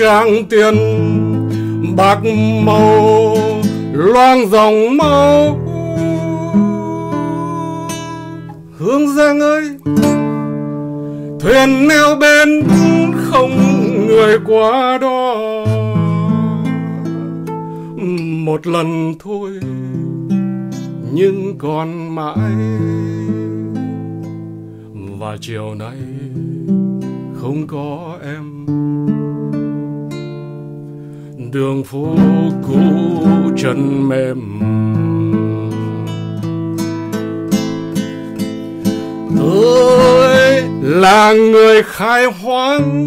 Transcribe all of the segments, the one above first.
tràng tiền bạc màu loang dòng máu hương giang ơi thuyền neo bên không người qua đó một lần thôi nhưng còn mãi và chiều nay không có đường phố cũ chân mềm tôi là người khai hoang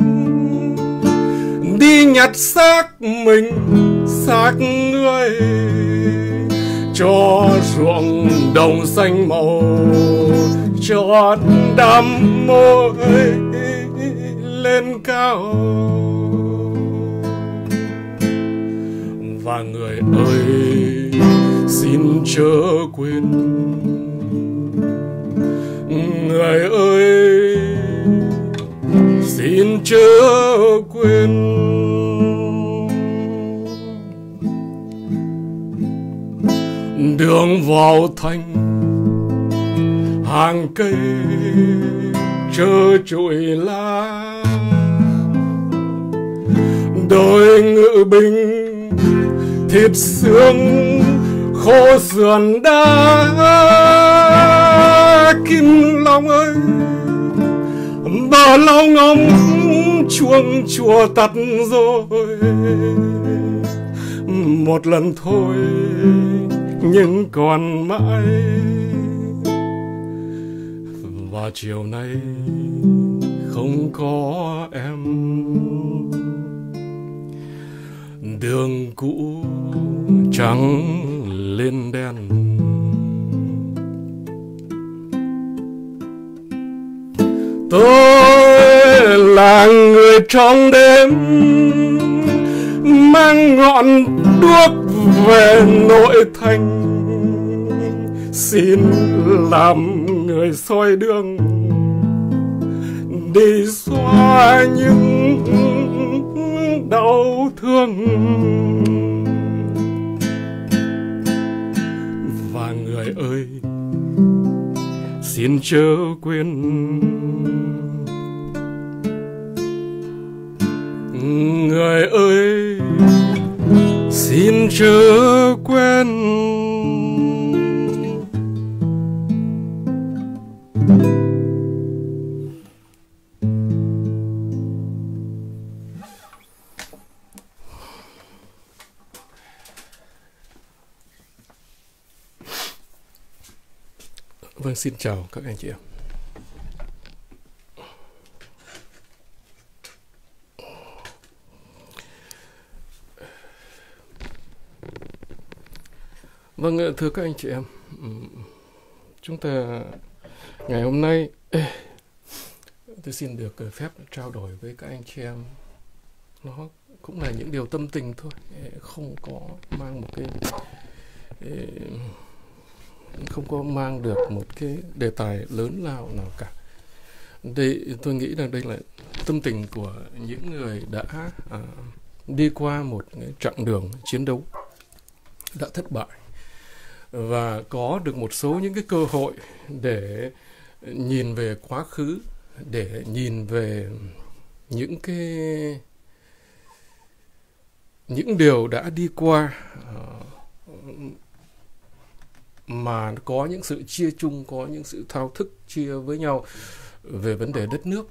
đi nhặt xác mình xác người cho ruộng đồng xanh màu cho đám môi lên cao và người ơi xin chớ quên người ơi xin chớ quên đường vào thành hàng cây trơ trụi lá đôi ngự binh thịt xương khô sườn đá kim long ơi bà lao ngóng chuông chùa tắt rồi một lần thôi nhưng còn mãi và chiều nay không có em đường cũ trắng lên đen tôi là người trong đêm mang ngọn đuốc về nội thành xin làm người soi đường đi xóa những đau thương và người ơi xin chớ quên người ơi xin chớ quên Vâng, xin chào các anh chị em. Vâng, thưa các anh chị em, chúng ta ngày hôm nay tôi xin được ờ, phép trao đổi với các anh chị em nó cũng là những điều tâm tình thôi không có mang một cái ờ, không có mang được một cái đề tài lớn lao nào cả đây tôi nghĩ rằng đây là tâm tình của những người đã à, đi qua một chặng đường chiến đấu đã thất bại và có được một số những cái cơ hội để nhìn về quá khứ để nhìn về những cái những điều đã đi qua à, mà có những sự chia chung có những sự thao thức chia với nhau về vấn đề đất nước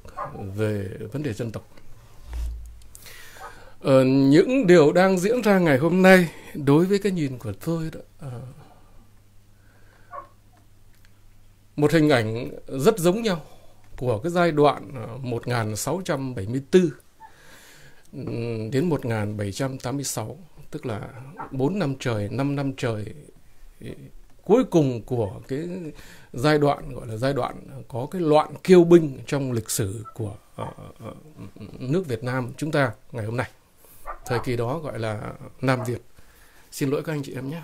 về vấn đề dân tộc ờ, những điều đang diễn ra ngày hôm nay đối với cái nhìn của tôi đó à, một hình ảnh rất giống nhau của cái giai đoạn 1674 ờ, đến 1786 tức là 4 năm trời 5 năm trời cuối cùng của cái giai đoạn gọi là giai đoạn có cái loạn kiêu binh trong lịch sử của ờ, ờ, nước Việt Nam chúng ta ngày hôm nay thời kỳ đó gọi là Nam Việt xin lỗi các anh chị em nhé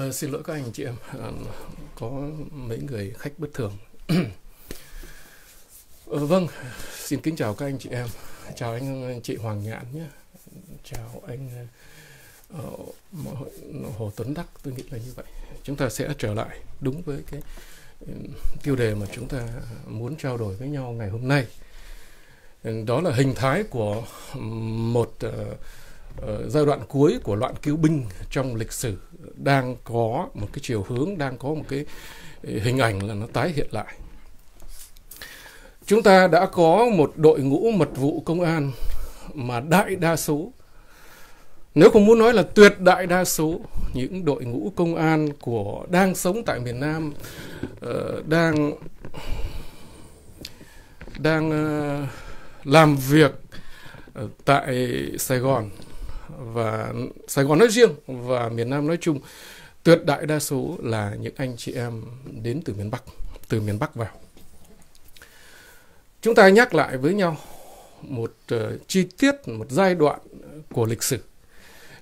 À, xin lỗi các anh chị em, à, có mấy người khách bất thường. à, vâng, xin kính chào các anh chị em. Chào anh chị Hoàng Nhạn nhé. Chào anh uh, Hồ Tuấn Đắc, tôi nghĩ là như vậy. Chúng ta sẽ trở lại đúng với cái ừ, tiêu đề mà chúng ta muốn trao đổi với nhau ngày hôm nay. Đó là hình thái của một uh, Ờ, giai đoạn cuối của loạn cứu binh trong lịch sử đang có một cái chiều hướng đang có một cái ờ, hình ảnh là nó tái hiện lại chúng ta đã có một đội ngũ mật vụ công an mà đại đa số nếu không muốn nói là tuyệt đại đa số những đội ngũ công an của đang sống tại miền Nam ờ, đang đang làm việc tại Sài Gòn và Sài Gòn nói riêng và miền Nam nói chung tuyệt đại đa số là những anh chị em đến từ miền Bắc, từ miền Bắc vào. Chúng ta nhắc lại với nhau một uh, chi tiết, một giai đoạn của lịch sử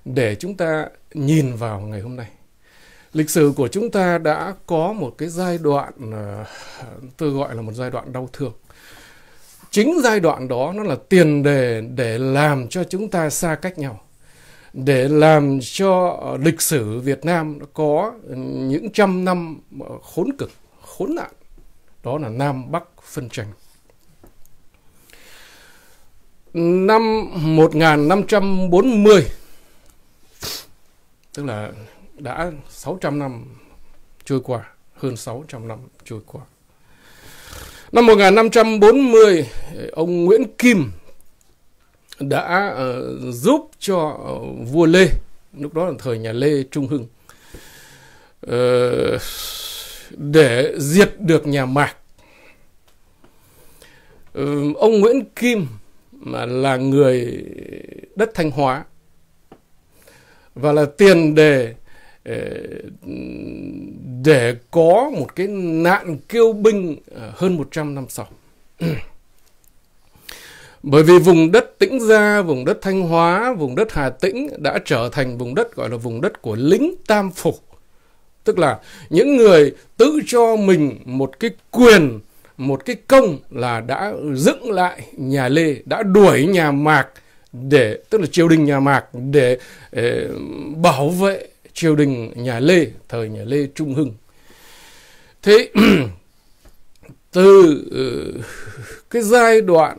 để chúng ta nhìn vào ngày hôm nay. Lịch sử của chúng ta đã có một cái giai đoạn uh, tôi gọi là một giai đoạn đau thương. Chính giai đoạn đó nó là tiền đề để làm cho chúng ta xa cách nhau để làm cho lịch sử Việt Nam có những trăm năm khốn cực, khốn nạn. Đó là Nam Bắc phân tranh. Năm 1540, tức là đã 600 năm trôi qua, hơn 600 năm trôi qua. Năm 1540, ông Nguyễn Kim đã ờ, giúp cho ờ, vua Lê lúc đó là thời nhà Lê Trung Hưng ờ, để diệt được nhà Mạc ừ, ông Nguyễn Kim mà là người đất Thanh Hóa và là tiền đề để có một cái nạn kêu binh hơn 100 năm sau. Bởi vì vùng đất Tĩnh Gia, vùng đất Thanh Hóa, vùng đất Hà Tĩnh đã trở thành vùng đất gọi là vùng đất của lính tam phục. Tức là những người tự cho mình một cái quyền, một cái công là đã dựng lại nhà Lê, đã đuổi nhà Mạc, để tức là triều đình nhà Mạc để, để ờ, bảo vệ triều đình nhà Lê, thời nhà Lê Trung Hưng. Thế từ ờ, cái giai đoạn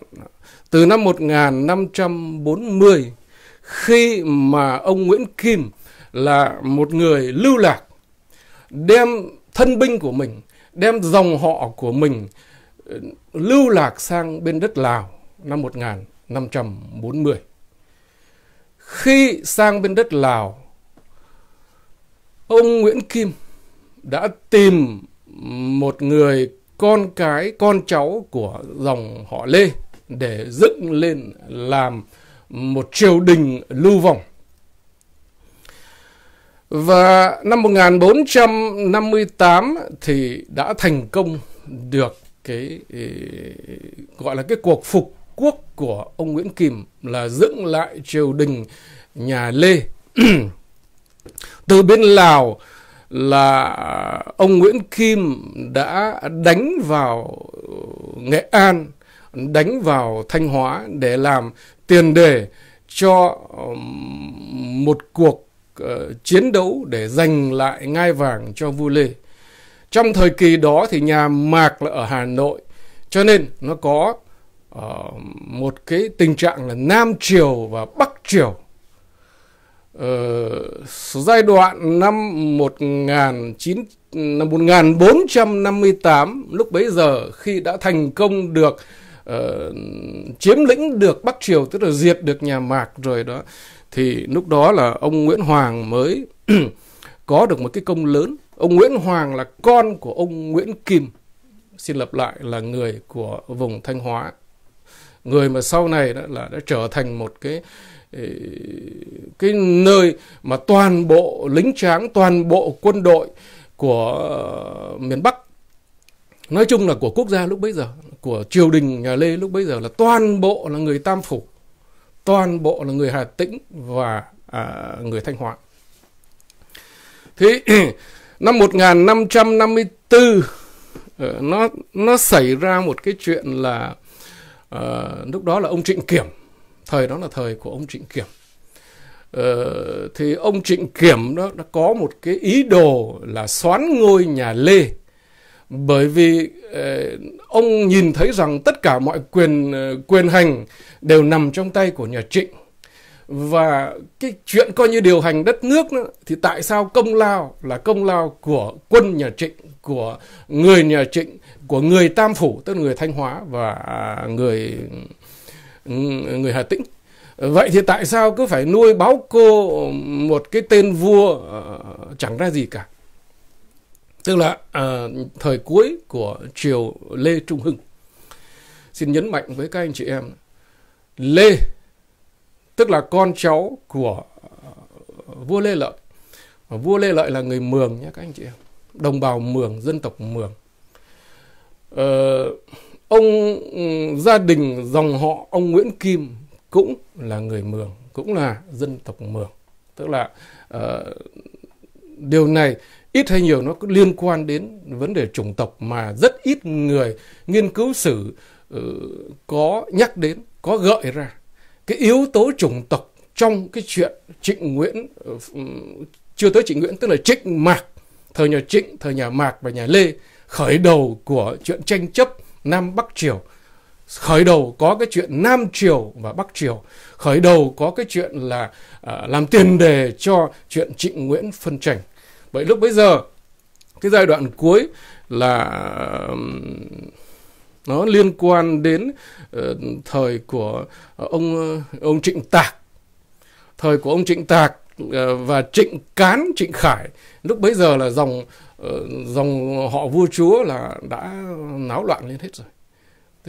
từ năm 1540 khi mà ông Nguyễn Kim là một người lưu lạc đem thân binh của mình, đem dòng họ của mình ờ, lưu lạc sang bên đất Lào năm 1540. Khi sang bên đất Lào, ông Nguyễn Kim đã tìm một người con cái, con cháu của dòng họ Lê để dựng lên làm một triều đình lưu vong. Và năm 1458 thì đã thành công được cái gọi là cái cuộc phục quốc của ông Nguyễn Kìm là dựng lại triều đình nhà Lê. Từ bên Lào là ông Nguyễn Kim đã đánh vào Nghệ An đánh vào Thanh Hóa để làm tiền đề cho một cuộc ờ, chiến đấu để giành lại ngai vàng cho Vua Lê. Trong thời kỳ đó thì nhà Mạc là ở Hà Nội, cho nên nó có ờ, một cái tình trạng là Nam Triều và Bắc Triều. Uh, giai đoạn năm 19 năm 1458 lúc bấy giờ khi đã thành công được Ờ, chiếm lĩnh được Bắc Triều tức là diệt được nhà Mạc rồi đó thì lúc đó là ông Nguyễn Hoàng mới có được một cái công lớn. Ông Nguyễn Hoàng là con của ông Nguyễn Kim xin lập lại là người của vùng Thanh Hóa. Người mà sau này đó là đã trở thành một cái cái nơi mà toàn bộ lính tráng, toàn bộ quân đội của ờ, miền Bắc nói chung là của quốc gia lúc bấy giờ của triều đình nhà Lê lúc bấy giờ là toàn bộ là người Tam Phủ, toàn bộ là người Hà Tĩnh và à, người Thanh Hóa. Thế năm 1554 ờ, nó nó xảy ra một cái chuyện là à, lúc đó là ông Trịnh Kiểm, thời đó là thời của ông Trịnh Kiểm. Ờ, thì ông Trịnh Kiểm đó đã có một cái ý đồ là xoán ngôi nhà Lê bởi vì ờ, ông nhìn thấy rằng tất cả mọi quyền ờ, quyền hành đều nằm trong tay của nhà Trịnh và cái chuyện coi như điều hành đất nước nữa, thì tại sao công lao là công lao của quân nhà Trịnh của người nhà Trịnh của người Tam phủ tức là người Thanh Hóa và à, người ừ, người Hà Tĩnh vậy thì tại sao cứ phải nuôi báo cô một cái tên vua ờ, chẳng ra gì cả tức là à, thời cuối của triều Lê Trung Hưng. Xin nhấn mạnh với các anh chị em, Lê tức là con cháu của à, vua Lê Lợi. Và vua Lê Lợi là người Mường nhé các anh chị em, đồng bào Mường, dân tộc Mường. Ờ, ông ừ, gia đình dòng họ ông Nguyễn Kim cũng là người Mường, cũng là dân tộc Mường. Tức là uh, điều này ít hay nhiều nó liên quan đến vấn đề chủng tộc mà rất ít người nghiên cứu sử ờ, có nhắc đến, có gợi ra. Cái yếu tố chủng tộc trong cái chuyện Trịnh Nguyễn, ờ, chưa tới Trịnh Nguyễn, tức là Trịnh Mạc, thời nhà Trịnh, thời nhà Mạc và nhà Lê, khởi đầu của chuyện tranh chấp Nam Bắc Triều khởi đầu có cái chuyện Nam Triều và Bắc Triều, khởi đầu có cái chuyện là à, làm tiền đề cho chuyện Trịnh Nguyễn phân tranh vậy lúc bây giờ cái giai đoạn cuối là nó liên quan đến ờ, thời của ờ, ông ờ, ông Trịnh Tạc thời của ông Trịnh Tạc và Trịnh Cán Trịnh Khải lúc bấy giờ là dòng dòng họ vua chúa là đã náo loạn lên hết rồi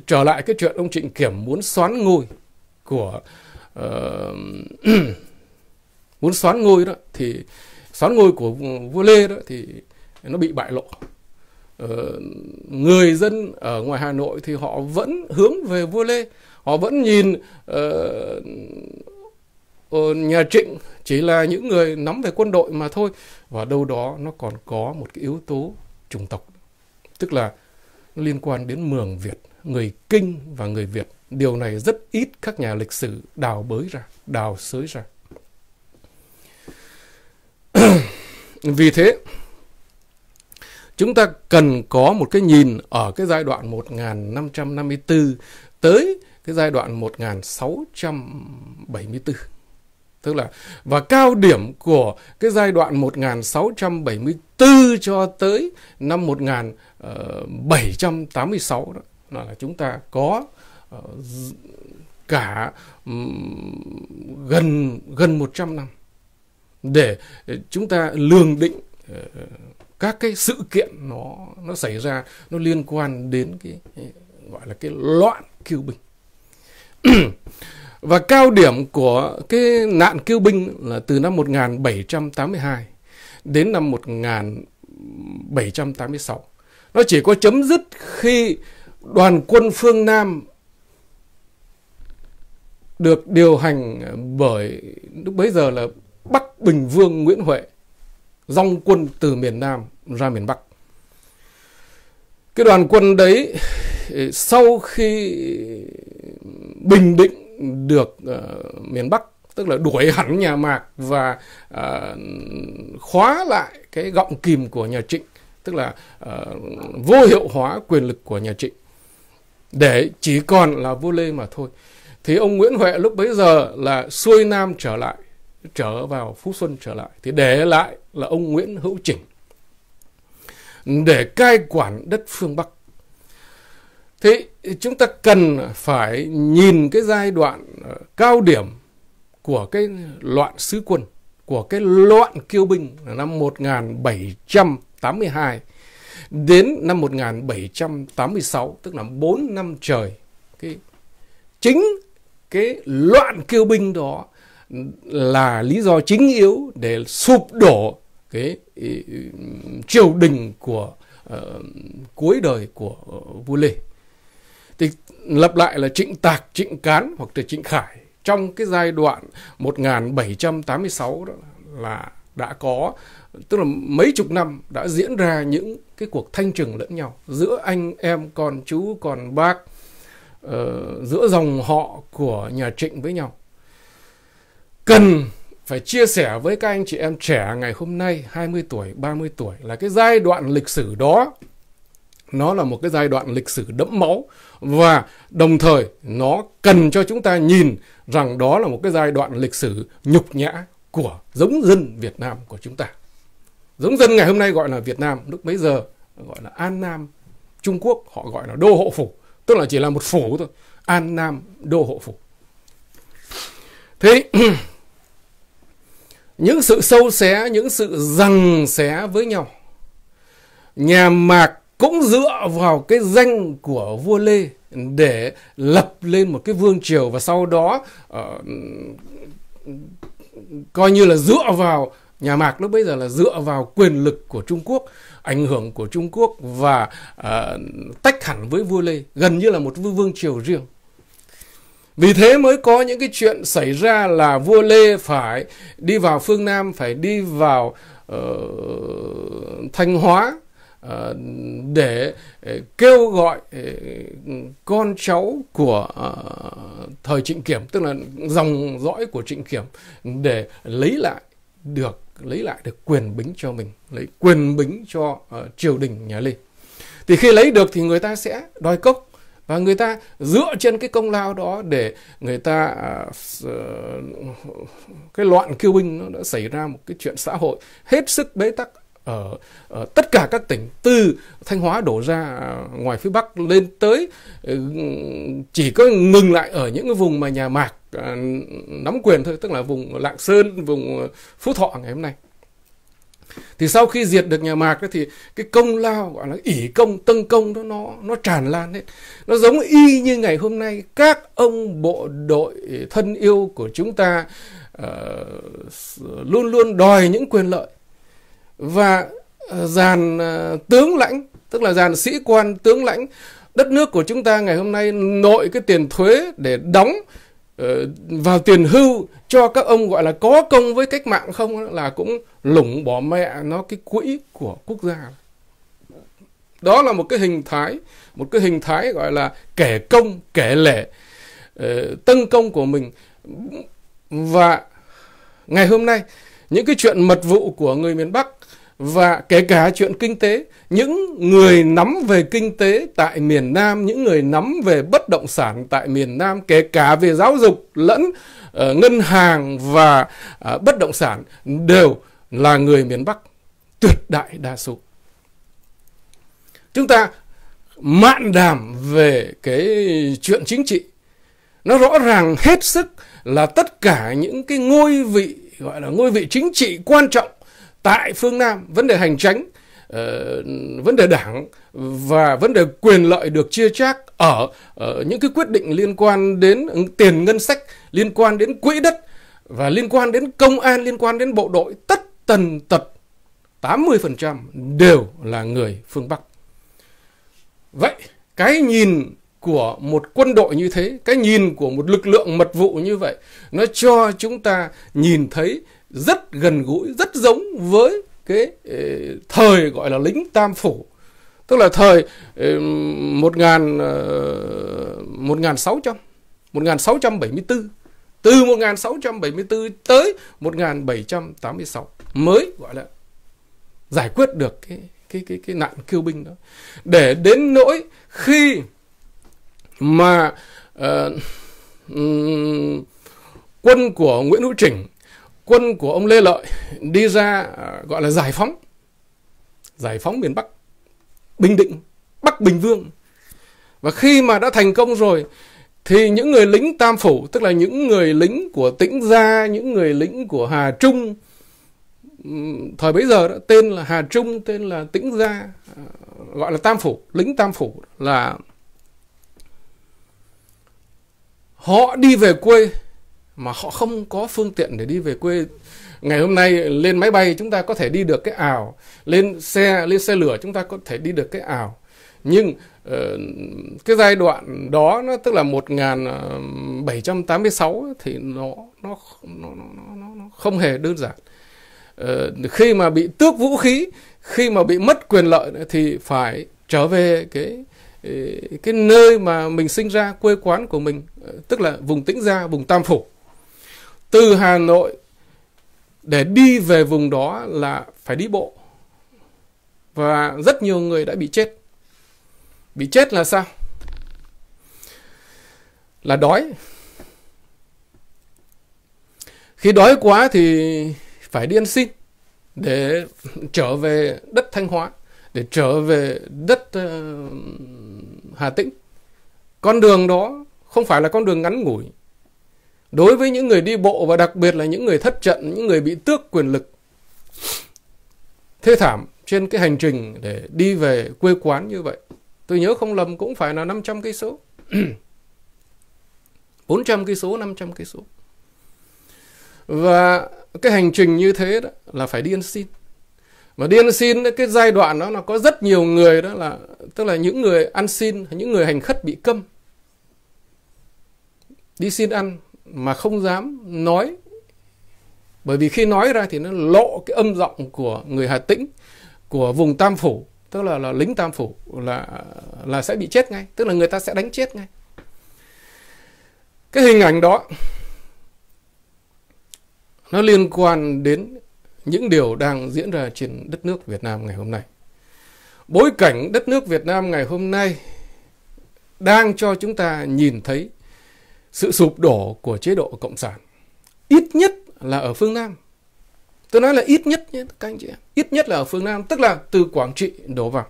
trở lại cái chuyện ông Trịnh Kiểm muốn xoán ngôi của uh, muốn xoán ngôi đó thì xoán ngôi của vua Lê đó thì nó bị bại lộ. Ờ, người dân ở ngoài Hà Nội thì họ vẫn hướng về vua Lê, họ vẫn nhìn uh, nhà Trịnh chỉ là những người nắm về quân đội mà thôi và đâu đó nó còn có một cái yếu tố chủng tộc, tức là liên quan đến mường Việt, người Kinh và người Việt. Điều này rất ít các nhà lịch sử đào bới ra, đào sới ra. Vì thế, chúng ta cần có một cái nhìn ở cái giai đoạn 1554 tới cái giai đoạn 1674. Tức là và cao điểm của cái giai đoạn 1674 cho tới năm 1786 đó là chúng ta có ờ, cả gần gần 100 năm để ờ, chúng ta lường định ờ, các cái sự kiện nó nó xảy ra nó liên quan đến cái gọi là cái loạn kiêu binh và cao điểm của cái nạn kiêu binh là từ năm 1782 đến năm 1786 nó chỉ có chấm dứt khi đoàn quân phương Nam được điều hành bởi lúc bấy giờ là Bắc Bình Vương Nguyễn Huệ dòng quân từ miền Nam ra miền Bắc. Cái đoàn quân đấy eh, sau khi bình định được uh, miền Bắc tức là đuổi hẳn nhà Mạc và uh, khóa lại cái gọng kìm của nhà Trịnh tức là uh, vô hiệu hóa quyền lực của nhà Trịnh để chỉ còn là vua Lê mà thôi. Thì ông Nguyễn Huệ lúc bấy giờ là xuôi nam trở lại trở vào phú xuân trở lại thì để lại là ông nguyễn hữu chỉnh để cai quản đất phương bắc thế chúng ta cần phải nhìn cái giai đoạn ờ, cao điểm của cái loạn sứ quân của cái loạn kiêu binh năm 1782 đến năm 1786 tức là 4 năm trời cái chính cái loạn kiêu binh đó là lý do chính yếu để sụp đổ cái ừ, triều đình của uh, cuối đời của uh, vua lê thì lập lại là trịnh tạc trịnh cán hoặc là trịnh khải trong cái giai đoạn 1786 đó là đã có tức là mấy chục năm đã diễn ra những cái cuộc thanh trừng lẫn nhau giữa anh em con chú con bác uh, giữa dòng họ của nhà trịnh với nhau cần phải chia sẻ với các anh chị em trẻ ngày hôm nay 20 tuổi, 30 tuổi là cái giai đoạn lịch sử đó nó là một cái giai đoạn lịch sử đẫm máu và đồng thời nó cần cho chúng ta nhìn rằng đó là một cái giai đoạn lịch sử nhục nhã của giống dân Việt Nam của chúng ta. Giống dân ngày hôm nay gọi là Việt Nam, lúc bấy giờ gọi là An Nam, Trung Quốc họ gọi là đô hộ phủ, tức là chỉ là một phủ thôi, An Nam đô hộ phủ. Thế những sự sâu xé những sự rằng xé với nhau nhà mạc cũng dựa vào cái danh của vua lê để lập lên một cái vương triều và sau đó uh, coi như là dựa vào nhà mạc lúc bây giờ là dựa vào quyền lực của trung quốc ảnh hưởng của trung quốc và uh, tách hẳn với vua lê gần như là một vương triều riêng vì thế mới có những cái chuyện xảy ra là vua Lê phải đi vào phương Nam, phải đi vào uh, Thanh Hóa uh, để uh, kêu gọi uh, con cháu của uh, thời Trịnh Kiểm, tức là dòng dõi của Trịnh Kiểm để lấy lại được lấy lại được quyền bính cho mình, lấy quyền bính cho uh, triều đình nhà Lê. Thì khi lấy được thì người ta sẽ đòi cốc và người ta dựa trên cái công lao đó để người ta à, ờ, cái loạn kiêu binh nó đã xảy ra một cái chuyện xã hội hết sức bế tắc ở, ở tất cả các tỉnh từ Thanh Hóa đổ ra à, ngoài phía Bắc lên tới ừ, chỉ có ngừng lại ở những cái vùng mà nhà Mạc à, nắm quyền thôi, tức là vùng Lạng Sơn, vùng Phú Thọ ngày hôm nay thì sau khi diệt được nhà mạc đó thì cái công lao gọi là ỷ công tân công đó nó nó tràn lan hết nó giống y như ngày hôm nay các ông bộ đội thân yêu của chúng ta uh, luôn luôn đòi những quyền lợi và ờ, dàn uh, tướng lãnh tức là dàn sĩ quan tướng lãnh đất nước của chúng ta ngày hôm nay nội cái tiền thuế để đóng Ờ, vào tiền hưu cho các ông gọi là có công với cách mạng không là cũng lủng bỏ mẹ nó cái quỹ của quốc gia đó là một cái hình thái một cái hình thái gọi là kẻ công kẻ lệ ờ, tân công của mình và ngày hôm nay những cái chuyện mật vụ của người miền bắc và kể cả chuyện kinh tế những người nắm về kinh tế tại miền nam những người nắm về bất động sản tại miền nam kể cả về giáo dục lẫn uh, ngân hàng và uh, bất động sản đều là người miền bắc tuyệt đại đa số chúng ta mạn đàm về cái chuyện chính trị nó rõ ràng hết sức là tất cả những cái ngôi vị gọi là ngôi vị chính trị quan trọng tại phương Nam vấn đề hành tránh uh, ờ, vấn đề đảng và vấn đề quyền lợi được chia chác ở uh, những cái quyết định liên quan đến tiền ngân sách liên quan đến quỹ đất và liên quan đến công an liên quan đến bộ đội tất tần tật 80% đều là người phương Bắc. Vậy cái nhìn của một quân đội như thế, cái nhìn của một lực lượng mật vụ như vậy, nó cho chúng ta nhìn thấy rất gần gũi rất giống với cái ờ, thời gọi là lính tam phủ tức là thời ờ, một nghìn ờ, một nghìn sáu trăm một nghìn sáu trăm bảy mươi bốn từ 1674 tới 1786 mới gọi là giải quyết được cái cái cái cái nạn kêu binh đó để đến nỗi khi mà uh, um, quân của Nguyễn Hữu Trình quân của ông Lê Lợi đi ra à, gọi là giải phóng. Giải phóng miền Bắc, Bình Định, Bắc Bình Vương. Và khi mà đã thành công rồi thì những người lính Tam Phủ, tức là những người lính của Tĩnh Gia, những người lính của Hà Trung, thời bấy giờ đó, tên là Hà Trung, tên là Tĩnh Gia, à, gọi là Tam Phủ, lính Tam Phủ là họ đi về quê mà họ không có phương tiện để đi về quê ngày hôm nay lên máy bay chúng ta có thể đi được cái ảo lên xe lên xe lửa chúng ta có thể đi được cái ảo nhưng ờ, cái giai đoạn đó nó tức là 1786 ờ, thì nó nó nó nó, nó, nó không hề đơn giản ờ, khi mà bị tước vũ khí khi mà bị mất quyền lợi thì phải trở về cái cái nơi mà mình sinh ra quê quán của mình tức là vùng tĩnh gia vùng tam phủ từ Hà Nội để đi về vùng đó là phải đi bộ. Và rất nhiều người đã bị chết. Bị chết là sao? Là đói. Khi đói quá thì phải đi ăn xin để trở về đất Thanh Hóa, để trở về đất uh, Hà Tĩnh. Con đường đó không phải là con đường ngắn ngủi đối với những người đi bộ và đặc biệt là những người thất trận, những người bị tước quyền lực. thê thảm trên cái hành trình để đi về quê quán như vậy. Tôi nhớ không lầm cũng phải là 500 cây số. 400 cây số, 500 cây số. Và cái hành trình như thế đó là phải đi ăn xin. Và đi ăn xin cái giai đoạn đó là có rất nhiều người đó là tức là những người ăn xin, những người hành khất bị câm. Đi xin ăn mà không dám nói bởi vì khi nói ra thì nó lộ cái âm giọng của người Hà Tĩnh của vùng Tam phủ tức là là lính Tam phủ là là sẽ bị chết ngay tức là người ta sẽ đánh chết ngay cái hình ảnh đó nó liên quan đến những điều đang diễn ra trên đất nước Việt Nam ngày hôm nay bối cảnh đất nước Việt Nam ngày hôm nay đang cho chúng ta nhìn thấy sự sụp đổ của chế độ cộng sản ít nhất là ở phương nam tôi nói là ít nhất nhé các anh chị ít nhất là ở phương nam tức là từ quảng trị đổ vào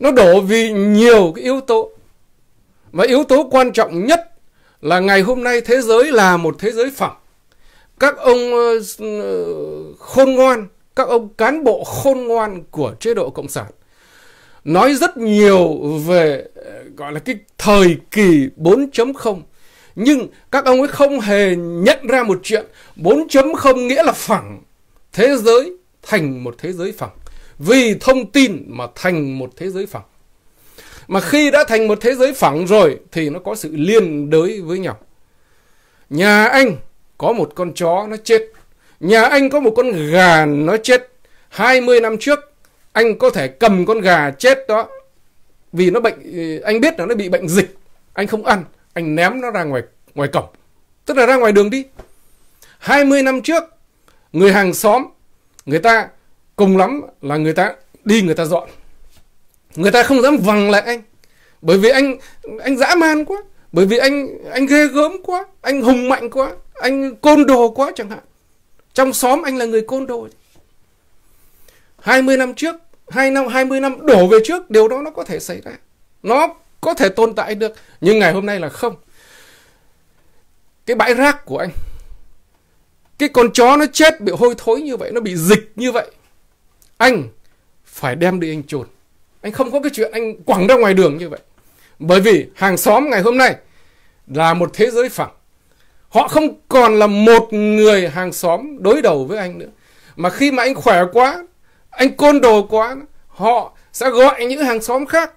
nó đổ vì nhiều cái yếu tố và yếu tố quan trọng nhất là ngày hôm nay thế giới là một thế giới phẳng các ông ờ, ờ, khôn ngoan các ông cán bộ khôn ngoan của chế độ cộng sản nói rất nhiều về ờ, gọi là cái thời kỳ 4.0 nhưng các ông ấy không hề nhận ra một chuyện 4.0 nghĩa là phẳng thế giới thành một thế giới phẳng vì thông tin mà thành một thế giới phẳng mà khi đã thành một thế giới phẳng rồi thì nó có sự liên đới với nhau nhà anh có một con chó nó chết nhà anh có một con gà nó chết 20 năm trước anh có thể cầm con gà chết đó vì nó bệnh ừ, anh biết là nó bị bệnh dịch anh không ăn anh ném nó ra ngoài ngoài cổng tức là ra ngoài đường đi 20 năm trước người hàng xóm người ta cùng lắm là người ta đi người ta dọn người ta không dám vằng lại anh bởi vì anh anh dã man quá bởi vì anh anh ghê gớm quá anh hùng mạnh quá anh côn đồ quá chẳng hạn trong xóm anh là người côn đồ 20 năm trước hai năm 20 năm đổ về trước điều đó nó có thể xảy ra nó có thể tồn tại được nhưng ngày hôm nay là không cái bãi rác của anh cái con chó nó chết bị hôi thối như vậy nó bị dịch như vậy anh phải đem đi anh chôn anh không có cái chuyện anh quẳng ra ngoài đường như vậy bởi vì hàng xóm ngày hôm nay là một thế giới phẳng họ không còn là một người hàng xóm đối đầu với anh nữa mà khi mà anh khỏe quá anh côn đồ quá họ sẽ gọi những hàng xóm khác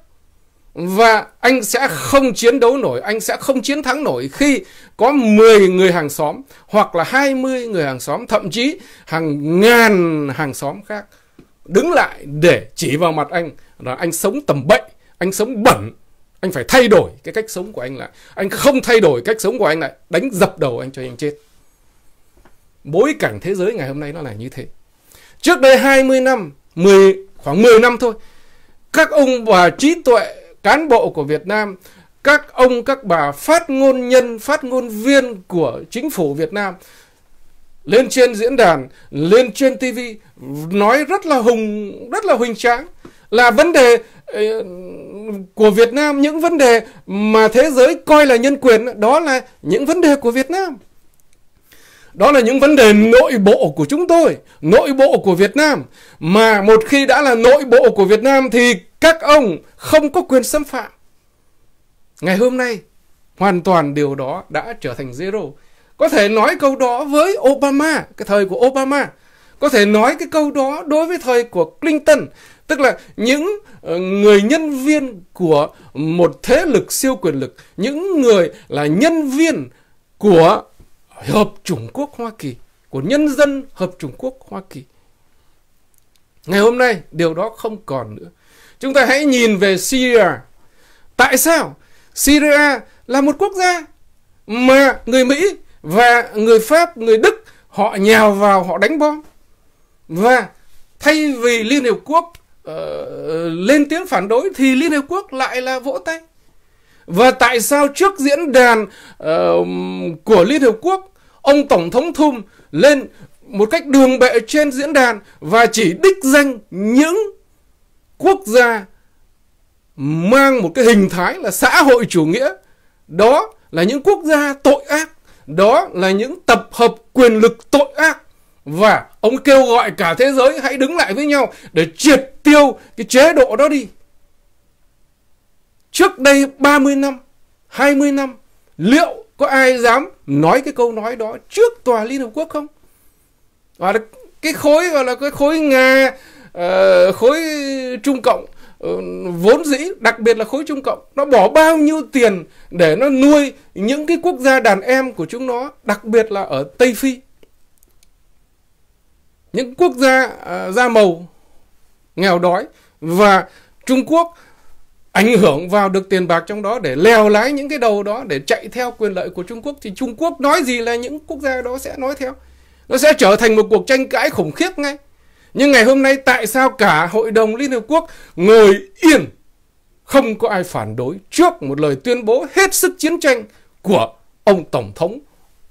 và anh sẽ không chiến đấu nổi, anh sẽ không chiến thắng nổi khi có 10 người hàng xóm hoặc là 20 người hàng xóm, thậm chí hàng ngàn hàng xóm khác đứng lại để chỉ vào mặt anh là anh sống tầm bậy, anh sống bẩn, anh phải thay đổi cái cách sống của anh lại. Anh không thay đổi cách sống của anh lại, đánh dập đầu anh cho anh chết. Bối cảnh thế giới ngày hôm nay nó là như thế. Trước đây 20 năm, 10, khoảng 10 năm thôi, các ông bà trí tuệ, cán bộ của Việt Nam, các ông, các bà phát ngôn nhân, phát ngôn viên của chính phủ Việt Nam lên trên diễn đàn, lên trên TV nói rất là hùng, rất là huỳnh tráng là vấn đề ờ, của Việt Nam những vấn đề mà thế giới coi là nhân quyền đó là những vấn đề của Việt Nam đó là những vấn đề nội bộ của chúng tôi, nội bộ của Việt Nam. Mà một khi đã là nội bộ của Việt Nam thì các ông không có quyền xâm phạm. Ngày hôm nay, hoàn toàn điều đó đã trở thành zero. Có thể nói câu đó với Obama, cái thời của Obama. Có thể nói cái câu đó đối với thời của Clinton. Tức là những ờ, người nhân viên của một thế lực siêu quyền lực, những người là nhân viên của hợp chủng quốc Hoa Kỳ, của nhân dân hợp chủng quốc Hoa Kỳ. Ngày hôm nay điều đó không còn nữa. Chúng ta hãy nhìn về Syria. Tại sao Syria là một quốc gia mà người Mỹ và người Pháp, người Đức họ nhào vào họ đánh bom. Và thay vì Liên Hiệp Quốc uh, lên tiếng phản đối thì Liên Hiệp Quốc lại là vỗ tay. Và tại sao trước diễn đàn uh, của Liên Hợp Quốc, ông Tổng thống Thum lên một cách đường bệ trên diễn đàn và chỉ đích danh những quốc gia mang một cái hình thái là xã hội chủ nghĩa. Đó là những quốc gia tội ác, đó là những tập hợp quyền lực tội ác và ông kêu gọi cả thế giới hãy đứng lại với nhau để triệt tiêu cái chế độ đó đi Trước đây 30 năm, 20 năm, liệu có ai dám nói cái câu nói đó trước tòa Liên Hợp Quốc không? Và cái khối gọi là cái khối Nga, uh, khối Trung Cộng uh, vốn dĩ, đặc biệt là khối Trung Cộng, nó bỏ bao nhiêu tiền để nó nuôi những cái quốc gia đàn em của chúng nó, đặc biệt là ở Tây Phi. Những quốc gia uh, da màu nghèo đói và Trung Quốc ảnh hưởng vào được tiền bạc trong đó để lèo lái những cái đầu đó để chạy theo quyền lợi của Trung Quốc thì Trung Quốc nói gì là những quốc gia đó sẽ nói theo. Nó sẽ trở thành một cuộc tranh cãi khủng khiếp ngay. Nhưng ngày hôm nay tại sao cả Hội đồng Liên Hợp Quốc ngồi yên không có ai phản đối trước một lời tuyên bố hết sức chiến tranh của ông Tổng thống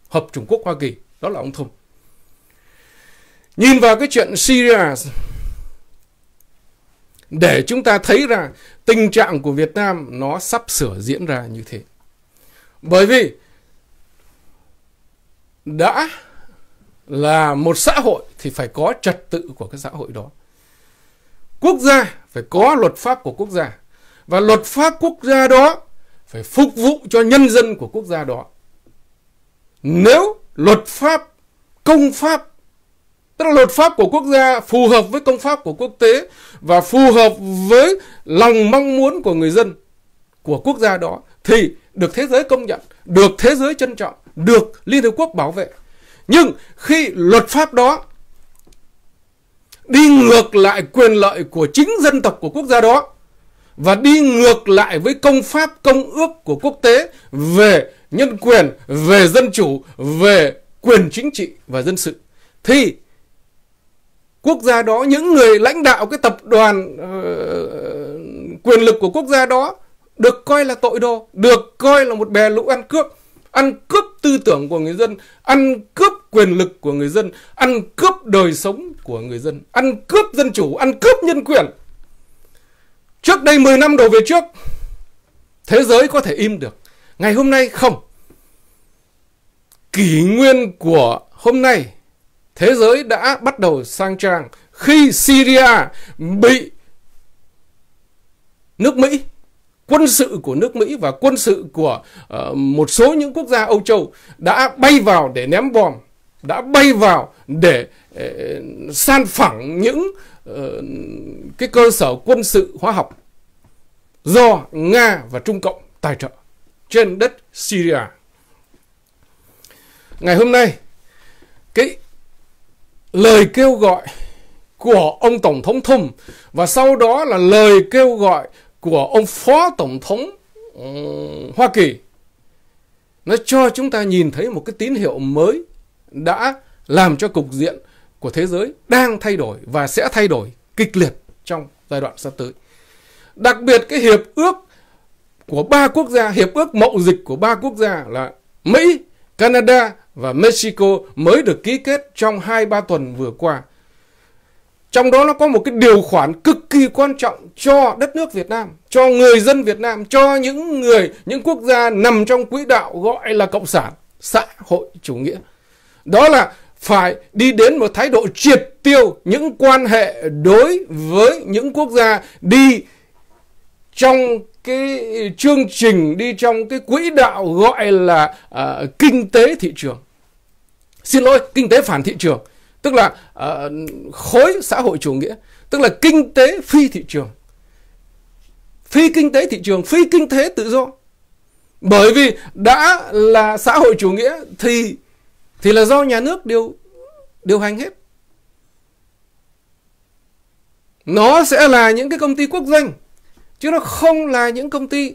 Hợp Trung Quốc Hoa Kỳ, đó là ông Thùng. Nhìn vào cái chuyện Syria để chúng ta thấy ra tình trạng của Việt Nam nó sắp sửa diễn ra như thế. Bởi vì đã là một xã hội thì phải có trật tự của cái xã hội đó. Quốc gia phải có luật pháp của quốc gia và luật pháp quốc gia đó phải phục vụ cho nhân dân của quốc gia đó. Nếu luật pháp, công pháp Tức là luật pháp của quốc gia phù hợp với công pháp của quốc tế và phù hợp với lòng mong muốn của người dân của quốc gia đó thì được thế giới công nhận, được thế giới trân trọng, được Liên Hợp Quốc bảo vệ. Nhưng khi luật pháp đó đi ngược lại quyền lợi của chính dân tộc của quốc gia đó và đi ngược lại với công pháp công ước của quốc tế về nhân quyền, về dân chủ, về quyền chính trị và dân sự thì quốc gia đó những người lãnh đạo cái tập đoàn uh, quyền lực của quốc gia đó được coi là tội đồ được coi là một bè lũ ăn cướp ăn cướp tư tưởng của người dân ăn cướp quyền lực của người dân ăn cướp đời sống của người dân ăn cướp dân chủ ăn cướp nhân quyền trước đây 10 năm đổ về trước thế giới có thể im được ngày hôm nay không kỷ nguyên của hôm nay thế giới đã bắt đầu sang trang khi Syria bị nước Mỹ quân sự của nước Mỹ và quân sự của uh, một số những quốc gia Âu Châu đã bay vào để ném bom, đã bay vào để uh, san phẳng những uh, cái cơ sở quân sự hóa học do Nga và Trung Cộng tài trợ trên đất Syria. Ngày hôm nay, cái lời kêu gọi của ông Tổng thống Thum và sau đó là lời kêu gọi của ông Phó Tổng thống Hoa Kỳ. Nó cho chúng ta nhìn thấy một cái tín hiệu mới đã làm cho cục diện của thế giới đang thay đổi và sẽ thay đổi kịch liệt trong giai đoạn sắp tới. Đặc biệt cái hiệp ước của ba quốc gia, hiệp ước mậu dịch của ba quốc gia là Mỹ, Canada và Mexico mới được ký kết trong 2-3 tuần vừa qua. Trong đó nó có một cái điều khoản cực kỳ quan trọng cho đất nước Việt Nam, cho người dân Việt Nam, cho những người, những quốc gia nằm trong quỹ đạo gọi là Cộng sản, xã hội chủ nghĩa. Đó là phải đi đến một thái độ triệt tiêu những quan hệ đối với những quốc gia đi trong cái chương trình đi trong cái quỹ đạo gọi là uh, kinh tế thị trường xin lỗi kinh tế phản thị trường tức là uh, khối xã hội chủ nghĩa tức là kinh tế phi thị trường phi kinh tế thị trường phi kinh tế tự do bởi vì đã là xã hội chủ nghĩa thì thì là do nhà nước điều điều hành hết nó sẽ là những cái công ty quốc doanh chứ nó không là những công ty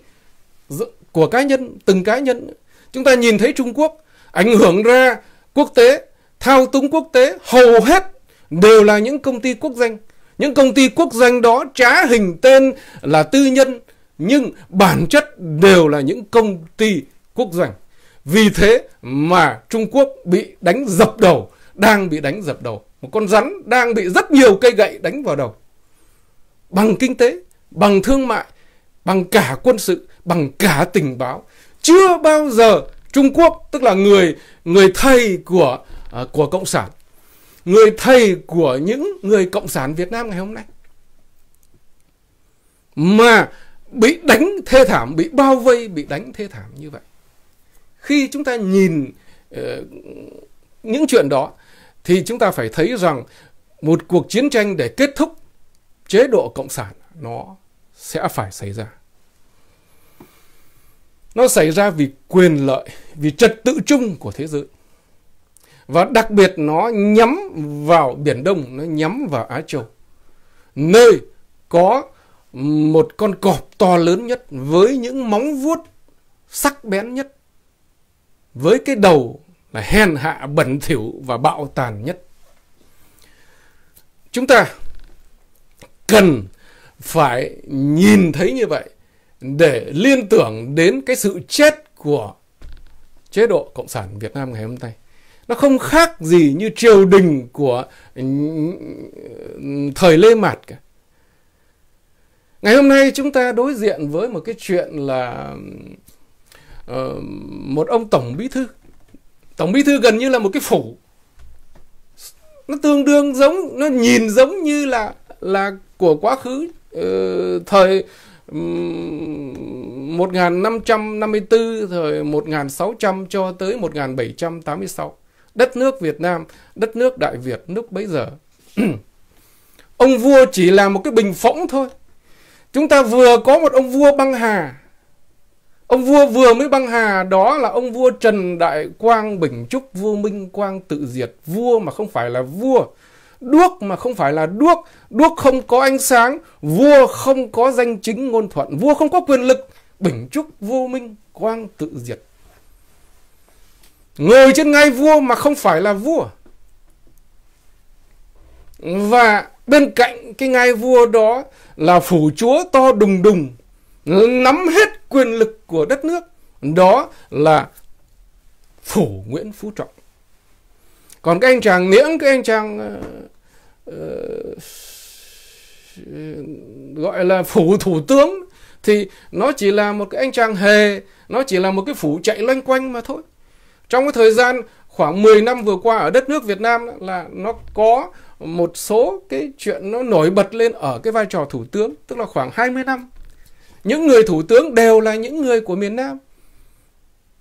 của cá nhân từng cá nhân chúng ta nhìn thấy trung quốc ảnh hưởng ra quốc tế, thao túng quốc tế hầu hết đều là những công ty quốc doanh. Những công ty quốc doanh đó trá hình tên là tư nhân nhưng bản chất đều là những công ty quốc doanh. Vì thế mà Trung Quốc bị đánh dập đầu, đang bị đánh dập đầu. Một con rắn đang bị rất nhiều cây gậy đánh vào đầu. Bằng kinh tế, bằng thương mại, bằng cả quân sự, bằng cả tình báo. Chưa bao giờ Trung Quốc tức là người người thầy của uh, của cộng sản, người thầy của những người cộng sản Việt Nam ngày hôm nay mà bị đánh thê thảm, bị bao vây, bị đánh thê thảm như vậy. Khi chúng ta nhìn uh, những chuyện đó thì chúng ta phải thấy rằng một cuộc chiến tranh để kết thúc chế độ cộng sản nó sẽ phải xảy ra. Nó xảy ra vì quyền lợi, vì trật tự chung của thế giới. Và đặc biệt nó nhắm vào Biển Đông, nó nhắm vào Á Châu. Nơi có một con cọp to lớn nhất với những móng vuốt sắc bén nhất. Với cái đầu là hèn hạ bẩn thỉu và bạo tàn nhất. Chúng ta cần phải nhìn thấy như vậy để liên tưởng đến cái sự chết của chế độ cộng sản Việt Nam ngày hôm nay nó không khác gì như triều đình của thời Lê Mạt cả. Ngày hôm nay chúng ta đối diện với một cái chuyện là uh, một ông tổng bí thư. Tổng bí thư gần như là một cái phủ. Nó tương đương giống nó nhìn giống như là là của quá khứ uh, thời 1554 rồi 1600 cho tới 1786. Đất nước Việt Nam, đất nước Đại Việt lúc bấy giờ. ông vua chỉ là một cái bình phỗng thôi. Chúng ta vừa có một ông vua băng hà. Ông vua vừa mới băng hà đó là ông vua Trần Đại Quang Bình Trúc Vua Minh Quang Tự Diệt. Vua mà không phải là vua đuốc mà không phải là đuốc đuốc không có ánh sáng vua không có danh chính ngôn thuận vua không có quyền lực bình trúc vô minh quang tự diệt ngồi trên ngai vua mà không phải là vua và bên cạnh cái ngai vua đó là phủ chúa to đùng đùng nắm hết quyền lực của đất nước đó là phủ nguyễn phú trọng còn cái anh chàng niễng cái anh chàng ờ, Ờ, gọi là phủ thủ tướng thì nó chỉ là một cái anh chàng hề nó chỉ là một cái phủ chạy loanh quanh mà thôi trong cái thời gian khoảng 10 năm vừa qua ở đất nước Việt Nam là nó có một số cái chuyện nó nổi bật lên ở cái vai trò thủ tướng tức là khoảng 20 năm những người thủ tướng đều là những người của miền Nam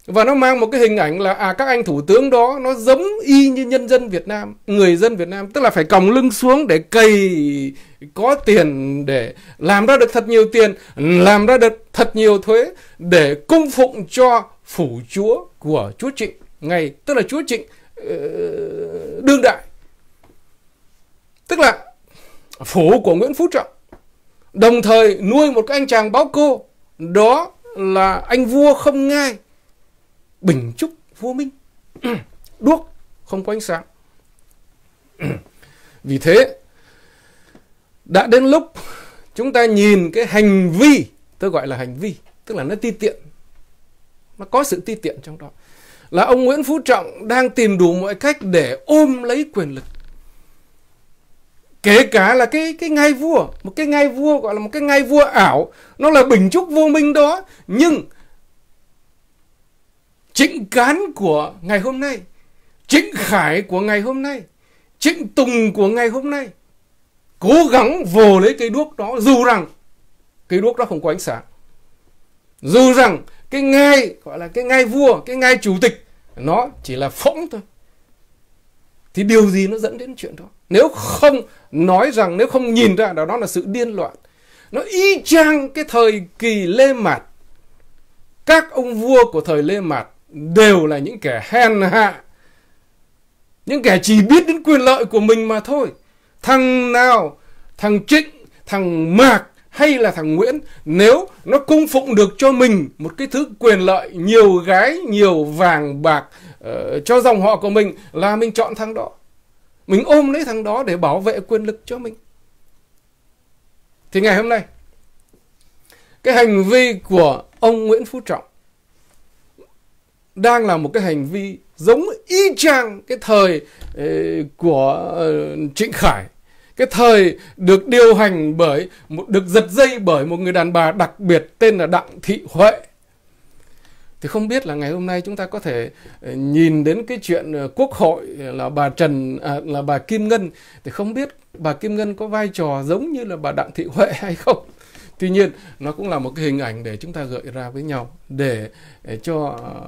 và nó mang một cái hình ảnh là à các anh thủ tướng đó nó giống y như nhân dân Việt Nam, người dân Việt Nam, tức là phải còng lưng xuống để cày có tiền để làm ra được thật nhiều tiền, làm ra được thật nhiều thuế để cung phụng cho phủ chúa của chúa Trịnh ngày tức là chúa Trịnh ờ, đương đại. Tức là phủ của Nguyễn Phú Trọng đồng thời nuôi một cái anh chàng báo cô đó là anh vua không ngai bình trúc vô minh đuốc không có ánh sáng vì thế đã đến lúc chúng ta nhìn cái hành vi tôi gọi là hành vi tức là nó ti tiện nó có sự ti tiện trong đó là ông Nguyễn Phú Trọng đang tìm đủ mọi cách để ôm lấy quyền lực kể cả là cái cái ngai vua một cái ngai vua gọi là một cái ngai vua ảo nó là bình chúc vô minh đó nhưng Trịnh Cán của ngày hôm nay, Trịnh Khải của ngày hôm nay, Trịnh Tùng của ngày hôm nay cố gắng vồ lấy cây đuốc đó dù rằng cây đuốc đó không có ánh sáng. Dù rằng cái ngai gọi là cái ngai vua, cái ngai chủ tịch nó chỉ là phỗng thôi. Thì điều gì nó dẫn đến chuyện đó? Nếu không nói rằng, nếu không nhìn ra đó, đó là sự điên loạn. Nó y chang cái thời kỳ Lê Mạt. Các ông vua của thời Lê Mạt đều là những kẻ hèn hạ những kẻ chỉ biết đến quyền lợi của mình mà thôi thằng nào thằng trịnh thằng mạc hay là thằng nguyễn nếu nó cung phụng được cho mình một cái thứ quyền lợi nhiều gái nhiều vàng bạc uh, cho dòng họ của mình là mình chọn thằng đó mình ôm lấy thằng đó để bảo vệ quyền lực cho mình thì ngày hôm nay cái hành vi của ông nguyễn phú trọng đang là một cái hành vi giống y chang cái thời ờ, của ờ, Trịnh Khải cái thời được điều hành bởi một được giật dây bởi một người đàn bà đặc biệt tên là Đặng Thị Huệ thì không biết là ngày hôm nay chúng ta có thể ờ, nhìn đến cái chuyện quốc hội là bà Trần à, là bà Kim Ngân thì không biết bà Kim Ngân có vai trò giống như là bà Đặng Thị Huệ hay không tuy nhiên nó cũng là một cái hình ảnh để chúng ta gợi ra với nhau để, ờ, cho ờ,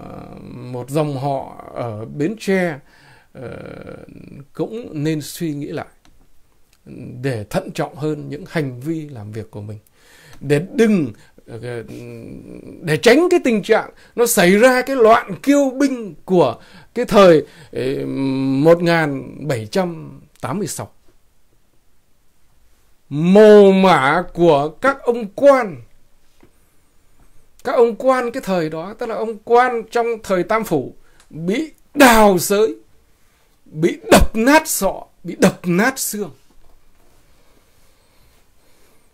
một dòng họ ở bến tre ờ, cũng nên suy nghĩ lại để thận trọng hơn những hành vi làm việc của mình để đừng để tránh cái tình trạng nó xảy ra cái loạn kiêu binh của cái thời 1786 mồ mả của các ông quan các ông quan cái thời đó tức là ông quan trong thời tam phủ bị đào sới bị đập nát sọ bị đập nát xương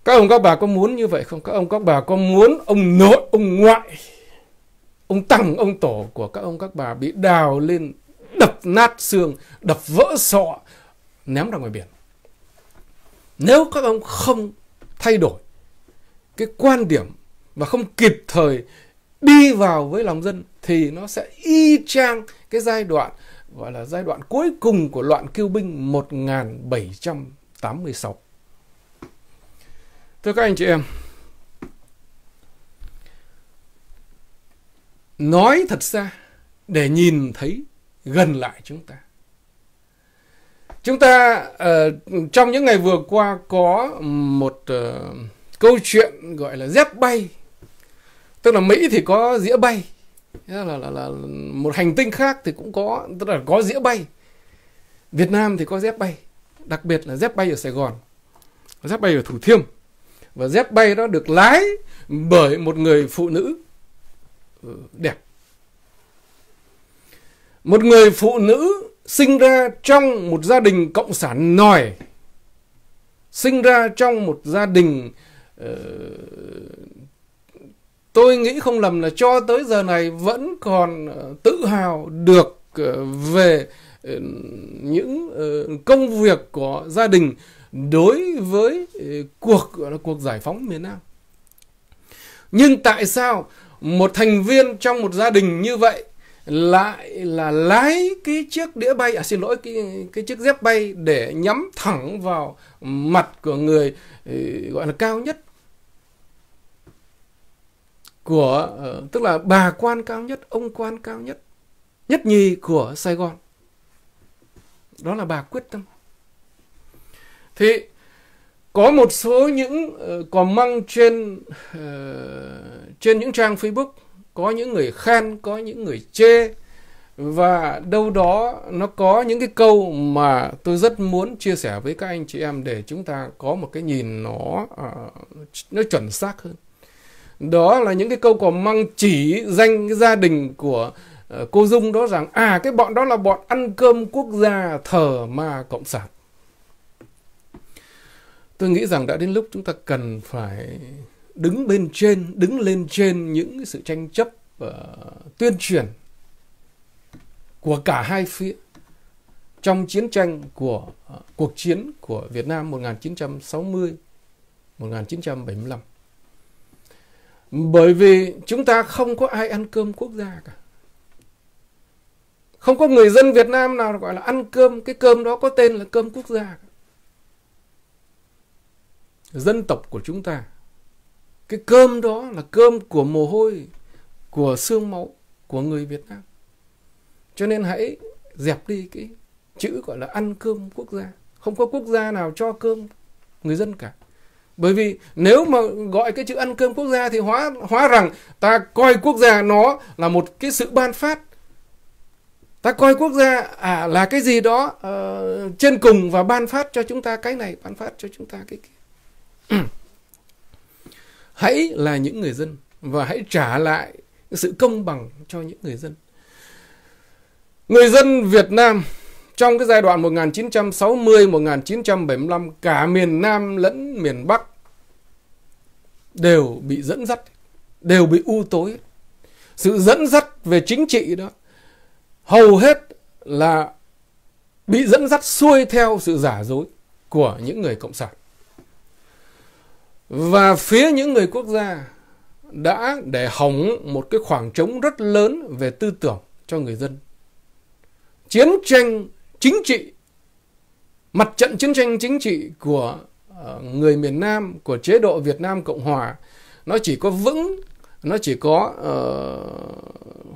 các ông các bà có muốn như vậy không các ông các bà có muốn ông nội ông ngoại ông tăng ông tổ của các ông các bà bị đào lên đập nát xương đập vỡ sọ ném ra ngoài biển nếu các ông không thay đổi cái quan điểm và không kịp thời đi vào với lòng dân thì nó sẽ y chang cái giai đoạn gọi là giai đoạn cuối cùng của loạn kiêu binh 1786. Thưa các anh chị em, nói thật ra để nhìn thấy gần lại chúng ta Chúng ta uh, trong những ngày vừa qua có một uh, câu chuyện gọi là dép bay. Tức là Mỹ thì có dĩa bay. Là, là, là một hành tinh khác thì cũng có, tức là có dĩa bay. Việt Nam thì có dép bay. Đặc biệt là dép bay ở Sài Gòn. Dép bay ở Thủ Thiêm. Và dép bay đó được lái bởi một người phụ nữ ờ, đẹp. Một người phụ nữ sinh ra trong một gia đình cộng sản nòi sinh ra trong một gia đình uh, tôi nghĩ không lầm là cho tới giờ này vẫn còn ờ, tự hào được ờ, về những công việc của gia đình đối với cuộc gọi là cuộc giải phóng miền Nam. Nhưng tại sao một thành viên trong một gia đình như vậy lại là lái cái chiếc đĩa bay à xin lỗi cái cái chiếc dép bay để nhắm thẳng vào mặt của người ừ, gọi là cao nhất của ờ, tức là bà quan cao nhất ông quan cao nhất nhất nhì của Sài Gòn đó là bà quyết tâm thì có một số những uh, comment trên uh, trên những trang Facebook có những người khen có những người chê và đâu đó nó có những cái câu mà tôi rất muốn chia sẻ với các anh chị em để chúng ta có một cái nhìn nó uh, nó chuẩn xác hơn đó là những cái câu còn mang chỉ danh cái gia đình của uh, cô dung đó rằng à cái bọn đó là bọn ăn cơm quốc gia thờ ma cộng sản tôi nghĩ rằng đã đến lúc chúng ta cần phải đứng bên trên đứng lên trên những sự tranh chấp uh, tuyên truyền của cả hai phía trong chiến tranh của uh, cuộc chiến của Việt Nam 1960 1975 bởi vì chúng ta không có ai ăn cơm quốc gia cả không có người dân Việt Nam nào gọi là ăn cơm cái cơm đó có tên là cơm quốc gia cả. dân tộc của chúng ta cái cơm đó là cơm của mồ hôi của xương máu của người Việt Nam cho nên hãy dẹp đi cái chữ gọi là ăn cơm quốc gia không có quốc gia nào cho cơm người dân cả bởi vì nếu mà gọi cái chữ ăn cơm quốc gia thì hóa hóa rằng ta coi quốc gia nó là một cái sự ban phát ta coi quốc gia à là cái gì đó uh, trên cùng và ban phát cho chúng ta cái này ban phát cho chúng ta cái kia hãy là những người dân và hãy trả lại sự công bằng cho những người dân. Người dân Việt Nam trong cái giai đoạn 1960-1975 cả miền Nam lẫn miền Bắc đều bị dẫn dắt, đều bị u tối. Sự dẫn dắt về chính trị đó hầu hết là bị dẫn dắt xuôi theo sự giả dối của những người cộng sản và phía những người quốc gia đã để hỏng một cái khoảng trống rất lớn về tư tưởng cho người dân chiến tranh chính trị mặt trận chiến tranh chính trị của ờ, người miền Nam của chế độ Việt Nam Cộng Hòa nó chỉ có vững nó chỉ có uh,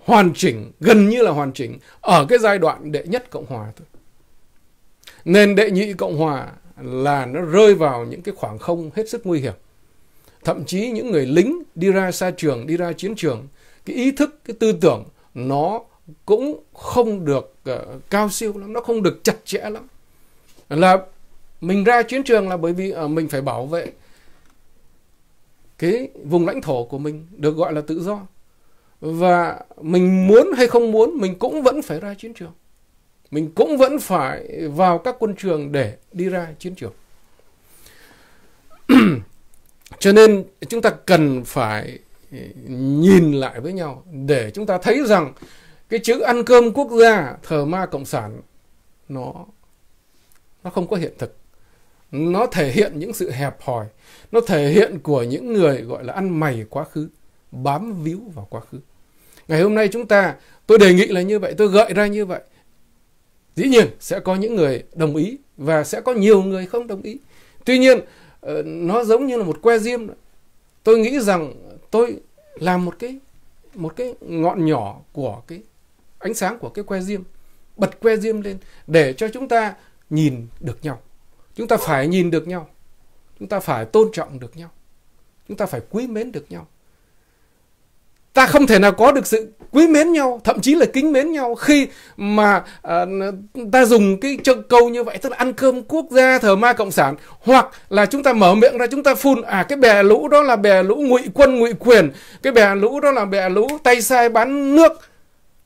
hoàn chỉnh gần như là hoàn chỉnh ở cái giai đoạn đệ nhất Cộng Hòa thôi nền đệ nhị Cộng Hòa là nó rơi vào những cái khoảng không hết sức nguy hiểm thậm chí những người lính đi ra xa trường đi ra chiến trường cái ý thức cái tư tưởng nó cũng không được uh, cao siêu lắm nó không được chặt chẽ lắm là mình ra chiến trường là bởi vì uh, mình phải bảo vệ cái vùng lãnh thổ của mình được gọi là tự do và mình muốn hay không muốn mình cũng vẫn phải ra chiến trường mình cũng vẫn phải vào các quân trường để đi ra chiến trường cho nên chúng ta cần phải ừ, nhìn lại với nhau để chúng ta thấy rằng cái chữ ăn cơm quốc gia thờ ma cộng sản nó nó không có hiện thực nó thể hiện những sự hẹp hòi nó thể hiện của những người gọi là ăn mày quá khứ bám víu vào quá khứ ngày hôm nay chúng ta tôi đề nghị là như vậy tôi gợi ra như vậy dĩ nhiên sẽ có những người đồng ý và sẽ có nhiều người không đồng ý tuy nhiên Ờ, nó giống như là một que diêm tôi nghĩ rằng tôi làm một cái một cái ngọn nhỏ của cái ánh sáng của cái que diêm bật que diêm lên để cho chúng ta nhìn được nhau chúng ta phải nhìn được nhau chúng ta phải tôn trọng được nhau chúng ta phải quý mến được nhau ta không thể nào có được sự quý mến nhau thậm chí là kính mến nhau khi mà à, ta dùng cái chân câu như vậy tức là ăn cơm quốc gia thờ ma cộng sản hoặc là chúng ta mở miệng ra chúng ta phun à cái bè lũ đó là bè lũ ngụy quân ngụy quyền cái bè lũ đó là bè lũ tay sai bán nước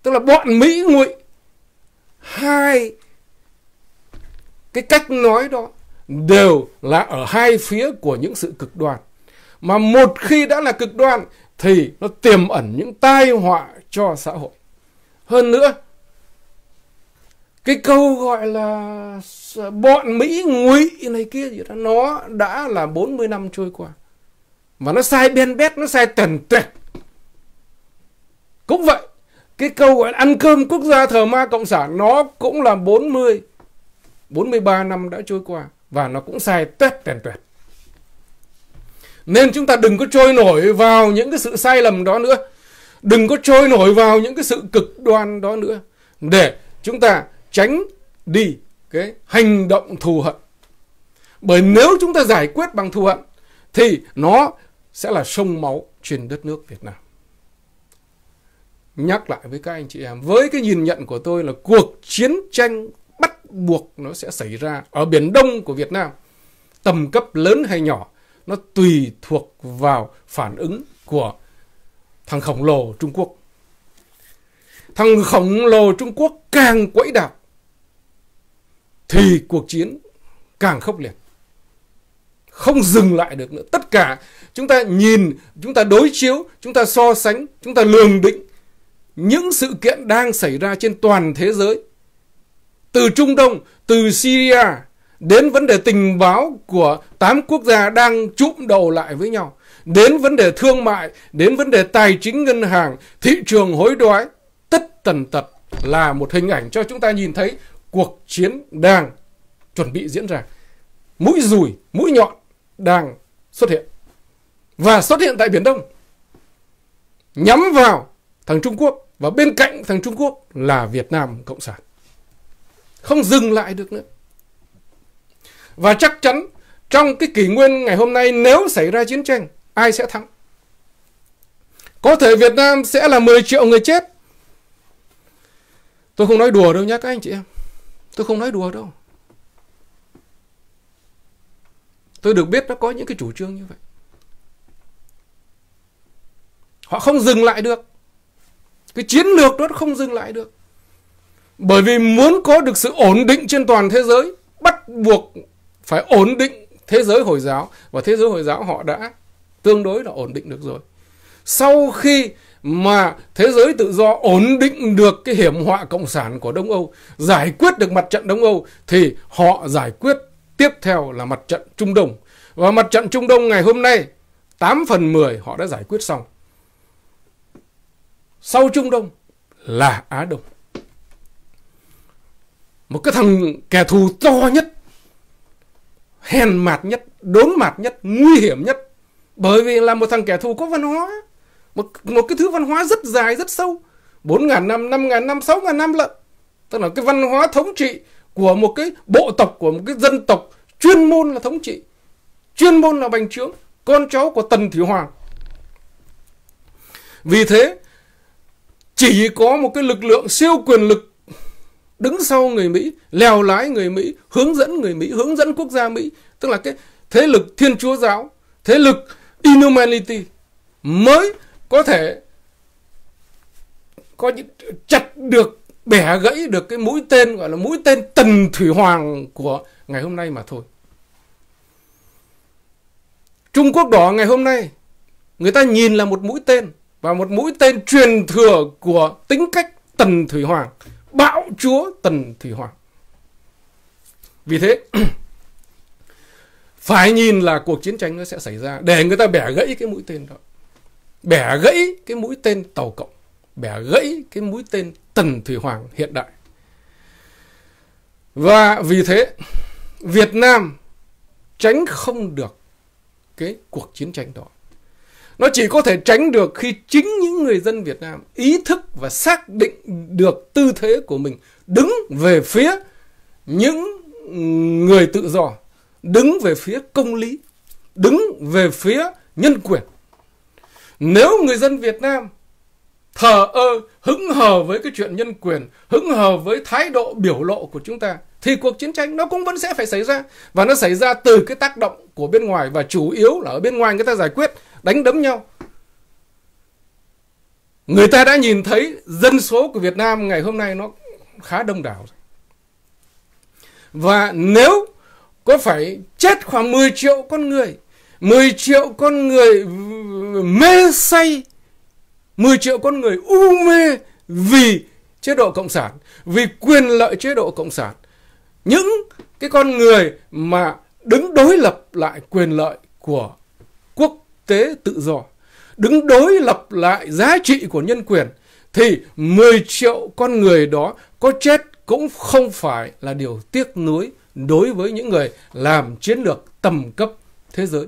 tức là bọn mỹ ngụy hai cái cách nói đó đều là ở hai phía của những sự cực đoan mà một khi đã là cực đoan thì nó tiềm ẩn những tai họa cho xã hội. Hơn nữa, cái câu gọi là bọn Mỹ ngụy này kia gì đó, nó đã là 40 năm trôi qua. mà nó sai bên bét, nó sai tần tuyệt. Cũng vậy, cái câu gọi là ăn cơm quốc gia thờ ma cộng sản nó cũng là 40, 43 năm đã trôi qua. Và nó cũng sai tết tần tuyệt nên chúng ta đừng có trôi nổi vào những cái sự sai lầm đó nữa đừng có trôi nổi vào những cái sự cực đoan đó nữa để chúng ta tránh đi cái hành động thù hận bởi nếu chúng ta giải quyết bằng thù hận thì nó sẽ là sông máu trên đất nước Việt Nam nhắc lại với các anh chị em với cái nhìn nhận của tôi là cuộc chiến tranh bắt buộc nó sẽ xảy ra ở biển đông của Việt Nam tầm cấp lớn hay nhỏ nó tùy thuộc vào phản ứng của thằng khổng lồ Trung Quốc. Thằng khổng lồ Trung Quốc càng quẫy đạp thì cuộc chiến càng khốc liệt. Không dừng lại được nữa. Tất cả chúng ta nhìn, chúng ta đối chiếu, chúng ta so sánh, chúng ta lường định những sự kiện đang xảy ra trên toàn thế giới. Từ Trung Đông, từ Syria, đến vấn đề tình báo của tám quốc gia đang chụm đầu lại với nhau, đến vấn đề thương mại, đến vấn đề tài chính ngân hàng, thị trường hối đoái, tất tần tật là một hình ảnh cho chúng ta nhìn thấy cuộc chiến đang chuẩn bị diễn ra. Mũi rùi mũi nhọn đang xuất hiện. Và xuất hiện tại Biển Đông. Nhắm vào thằng Trung Quốc và bên cạnh thằng Trung Quốc là Việt Nam Cộng sản. Không dừng lại được nữa. Và chắc chắn trong cái kỷ nguyên ngày hôm nay nếu xảy ra chiến tranh, ai sẽ thắng? Có thể Việt Nam sẽ là 10 triệu người chết. Tôi không nói đùa đâu nhé các anh chị em. Tôi không nói đùa đâu. Tôi được biết nó có những cái chủ trương như vậy. Họ không dừng lại được. Cái chiến lược đó không dừng lại được. Bởi vì muốn có được sự ổn định trên toàn thế giới, bắt buộc phải ổn định thế giới hồi giáo và thế giới hồi giáo họ đã tương đối là ổn định được rồi sau khi mà thế giới tự do ổn định được cái hiểm họa cộng sản của Đông Âu, giải quyết được mặt trận Đông Âu thì họ giải quyết tiếp theo là mặt trận Trung Đông. Và mặt trận Trung Đông ngày hôm nay 8 phần 10 họ đã giải quyết xong. Sau Trung Đông là Á Đông. Một cái thằng kẻ thù to nhất hèn mạt nhất đốn mạt nhất nguy hiểm nhất bởi vì là một thằng kẻ thù có văn hóa một một cái thứ văn hóa rất dài rất sâu bốn ngàn năm năm ngàn năm sáu ngàn năm lận tức là cái văn hóa thống trị của một cái bộ tộc của một cái dân tộc chuyên môn là thống trị chuyên môn là bành trướng con cháu của tần thủy hoàng vì thế chỉ có một cái lực lượng siêu quyền lực đứng sau người Mỹ, lèo lái người Mỹ, hướng dẫn người Mỹ, hướng dẫn quốc gia Mỹ, tức là cái thế lực Thiên Chúa giáo, thế lực Inhumanity mới có thể có những chặt được bẻ gãy được cái mũi tên gọi là mũi tên tần thủy hoàng của ngày hôm nay mà thôi. Trung Quốc đỏ ngày hôm nay người ta nhìn là một mũi tên và một mũi tên truyền thừa của tính cách tần thủy hoàng bão chúa Tần Thủy Hoàng. Vì thế, phải nhìn là cuộc chiến tranh nó sẽ xảy ra để người ta bẻ gãy cái mũi tên đó. Bẻ gãy cái mũi tên Tàu Cộng, bẻ gãy cái mũi tên Tần Thủy Hoàng hiện đại. Và vì thế, Việt Nam tránh không được cái cuộc chiến tranh đó. Nó chỉ có thể tránh được khi chính những người dân Việt Nam ý thức và xác định được tư thế của mình đứng về phía những người tự do, đứng về phía công lý, đứng về phía nhân quyền. Nếu người dân Việt Nam thờ ơ, hứng hờ với cái chuyện nhân quyền, hứng hờ với thái độ biểu lộ của chúng ta, thì cuộc chiến tranh nó cũng vẫn sẽ phải xảy ra. Và nó xảy ra từ cái tác động của bên ngoài và chủ yếu là ở bên ngoài người ta giải quyết đánh đấm nhau người ta đã nhìn thấy dân số của Việt Nam ngày hôm nay nó khá đông đảo và nếu có phải chết khoảng 10 triệu con người 10 triệu con người mê say 10 triệu con người u mê vì chế độ cộng sản vì quyền lợi chế độ cộng sản những cái con người mà đứng đối lập lại quyền lợi của tế tự do, đứng đối lập lại giá trị của nhân quyền, thì 10 triệu con người đó có chết cũng không phải là điều tiếc nuối đối với những người làm chiến lược tầm cấp thế giới.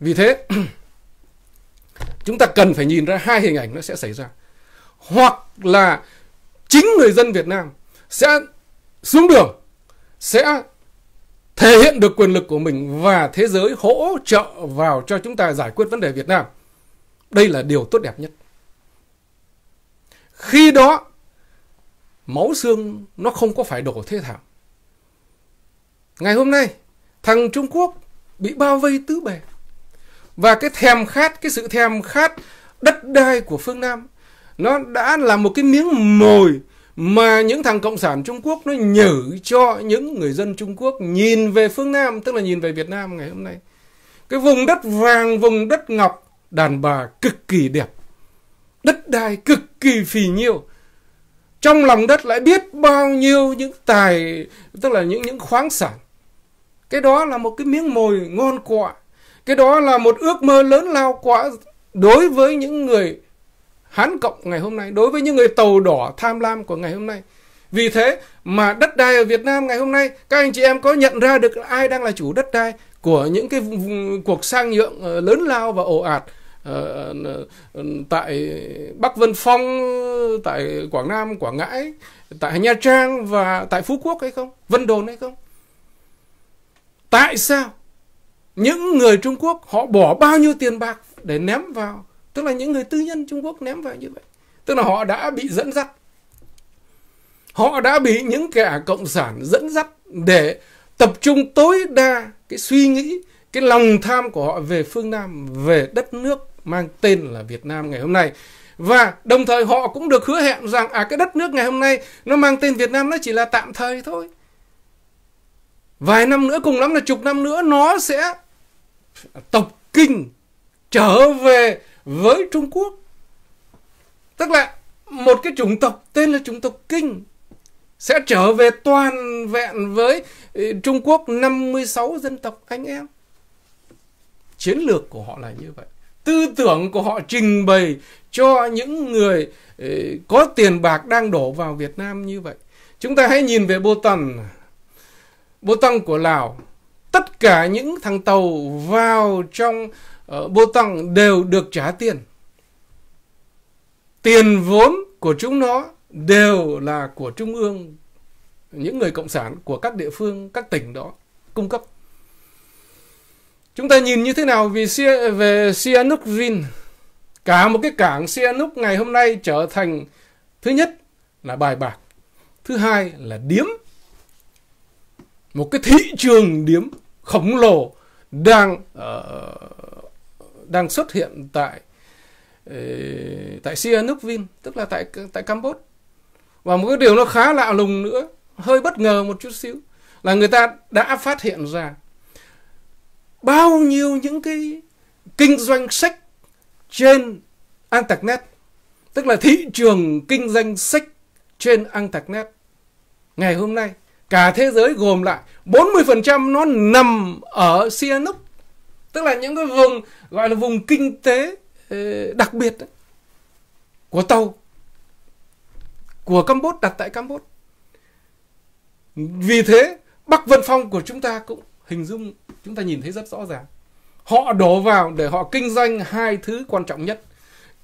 Vì thế, chúng ta cần phải nhìn ra hai hình ảnh nó sẽ xảy ra. Hoặc là chính người dân Việt Nam sẽ xuống đường, sẽ thể hiện được quyền lực của mình và thế giới hỗ trợ vào cho chúng ta giải quyết vấn đề Việt Nam. Đây là điều tốt đẹp nhất. Khi đó, máu xương nó không có phải đổ thế thảm. Ngày hôm nay, thằng Trung Quốc bị bao vây tứ bề. Và cái thèm khát, cái sự thèm khát đất đai của phương Nam, nó đã là một cái miếng mồi mà những thằng cộng sản Trung Quốc nó nhử cho những người dân Trung Quốc nhìn về phương Nam tức là nhìn về Việt Nam ngày hôm nay cái vùng đất vàng vùng đất ngọc đàn bà cực kỳ đẹp đất đai cực kỳ phì nhiêu trong lòng đất lại biết bao nhiêu những tài tức là những những khoáng sản cái đó là một cái miếng mồi ngon quạ cái đó là một ước mơ lớn lao quá đối với những người Hán Cộng ngày hôm nay, đối với những người tàu đỏ tham lam của ngày hôm nay. Vì thế mà đất đai ở Việt Nam ngày hôm nay, các anh chị em có nhận ra được ai đang là chủ đất đai của những cái cuộc sang nhượng ờ, lớn lao và ồ ạt ờ, ờ, tại Bắc Vân Phong, tại Quảng Nam, Quảng Ngãi, tại Nha Trang và tại Phú Quốc hay không? Vân Đồn hay không? Tại sao những người Trung Quốc họ bỏ bao nhiêu tiền bạc để ném vào tức là những người tư nhân Trung Quốc ném vào như vậy tức là họ đã bị dẫn dắt họ đã bị những kẻ cộng sản dẫn dắt để tập trung tối đa cái suy nghĩ cái lòng tham của họ về phương Nam về đất nước mang tên là Việt Nam ngày hôm nay và đồng thời họ cũng được hứa hẹn rằng à cái đất nước ngày hôm nay nó mang tên Việt Nam nó chỉ là tạm thời thôi vài năm nữa cùng lắm là chục năm nữa nó sẽ tộc kinh trở về với Trung Quốc. Tức là một cái chủng tộc tên là chủng tộc Kinh sẽ trở về toàn vẹn với ừ, Trung Quốc 56 dân tộc anh em. Chiến lược của họ là như vậy. Tư tưởng của họ trình bày cho những người ừ, có tiền bạc đang đổ vào Việt Nam như vậy. Chúng ta hãy nhìn về Bô Tần. Bô Tần của Lào. Tất cả những thằng tàu vào trong Bồ ờ, Tặng đều được trả tiền. Tiền vốn của chúng nó đều là của Trung ương, những người Cộng sản của các địa phương, các tỉnh đó cung cấp. Chúng ta nhìn như thế nào về, về Sihanouk Rin? Cả một cái cảng Sihanouk ngày hôm nay trở thành thứ nhất là bài bạc, thứ hai là điếm. Một cái thị trường điếm khổng lồ đang uh, đang xuất hiện tại ờ, tại Sihanoukville nước Vin tức là tại tại Campuchia và một cái điều nó khá lạ lùng nữa hơi bất ngờ một chút xíu là người ta đã phát hiện ra bao nhiêu những cái kinh doanh sách trên Internet tức là thị trường kinh doanh sách trên Internet ngày hôm nay cả thế giới gồm lại 40% nó nằm ở Sihanouk tức là những cái vùng gọi là vùng kinh tế ờ, đặc biệt đấy, của tàu của Campuchia đặt tại Campuchia vì thế Bắc Vân Phong của chúng ta cũng hình dung chúng ta nhìn thấy rất rõ ràng họ đổ vào để họ kinh doanh hai thứ quan trọng nhất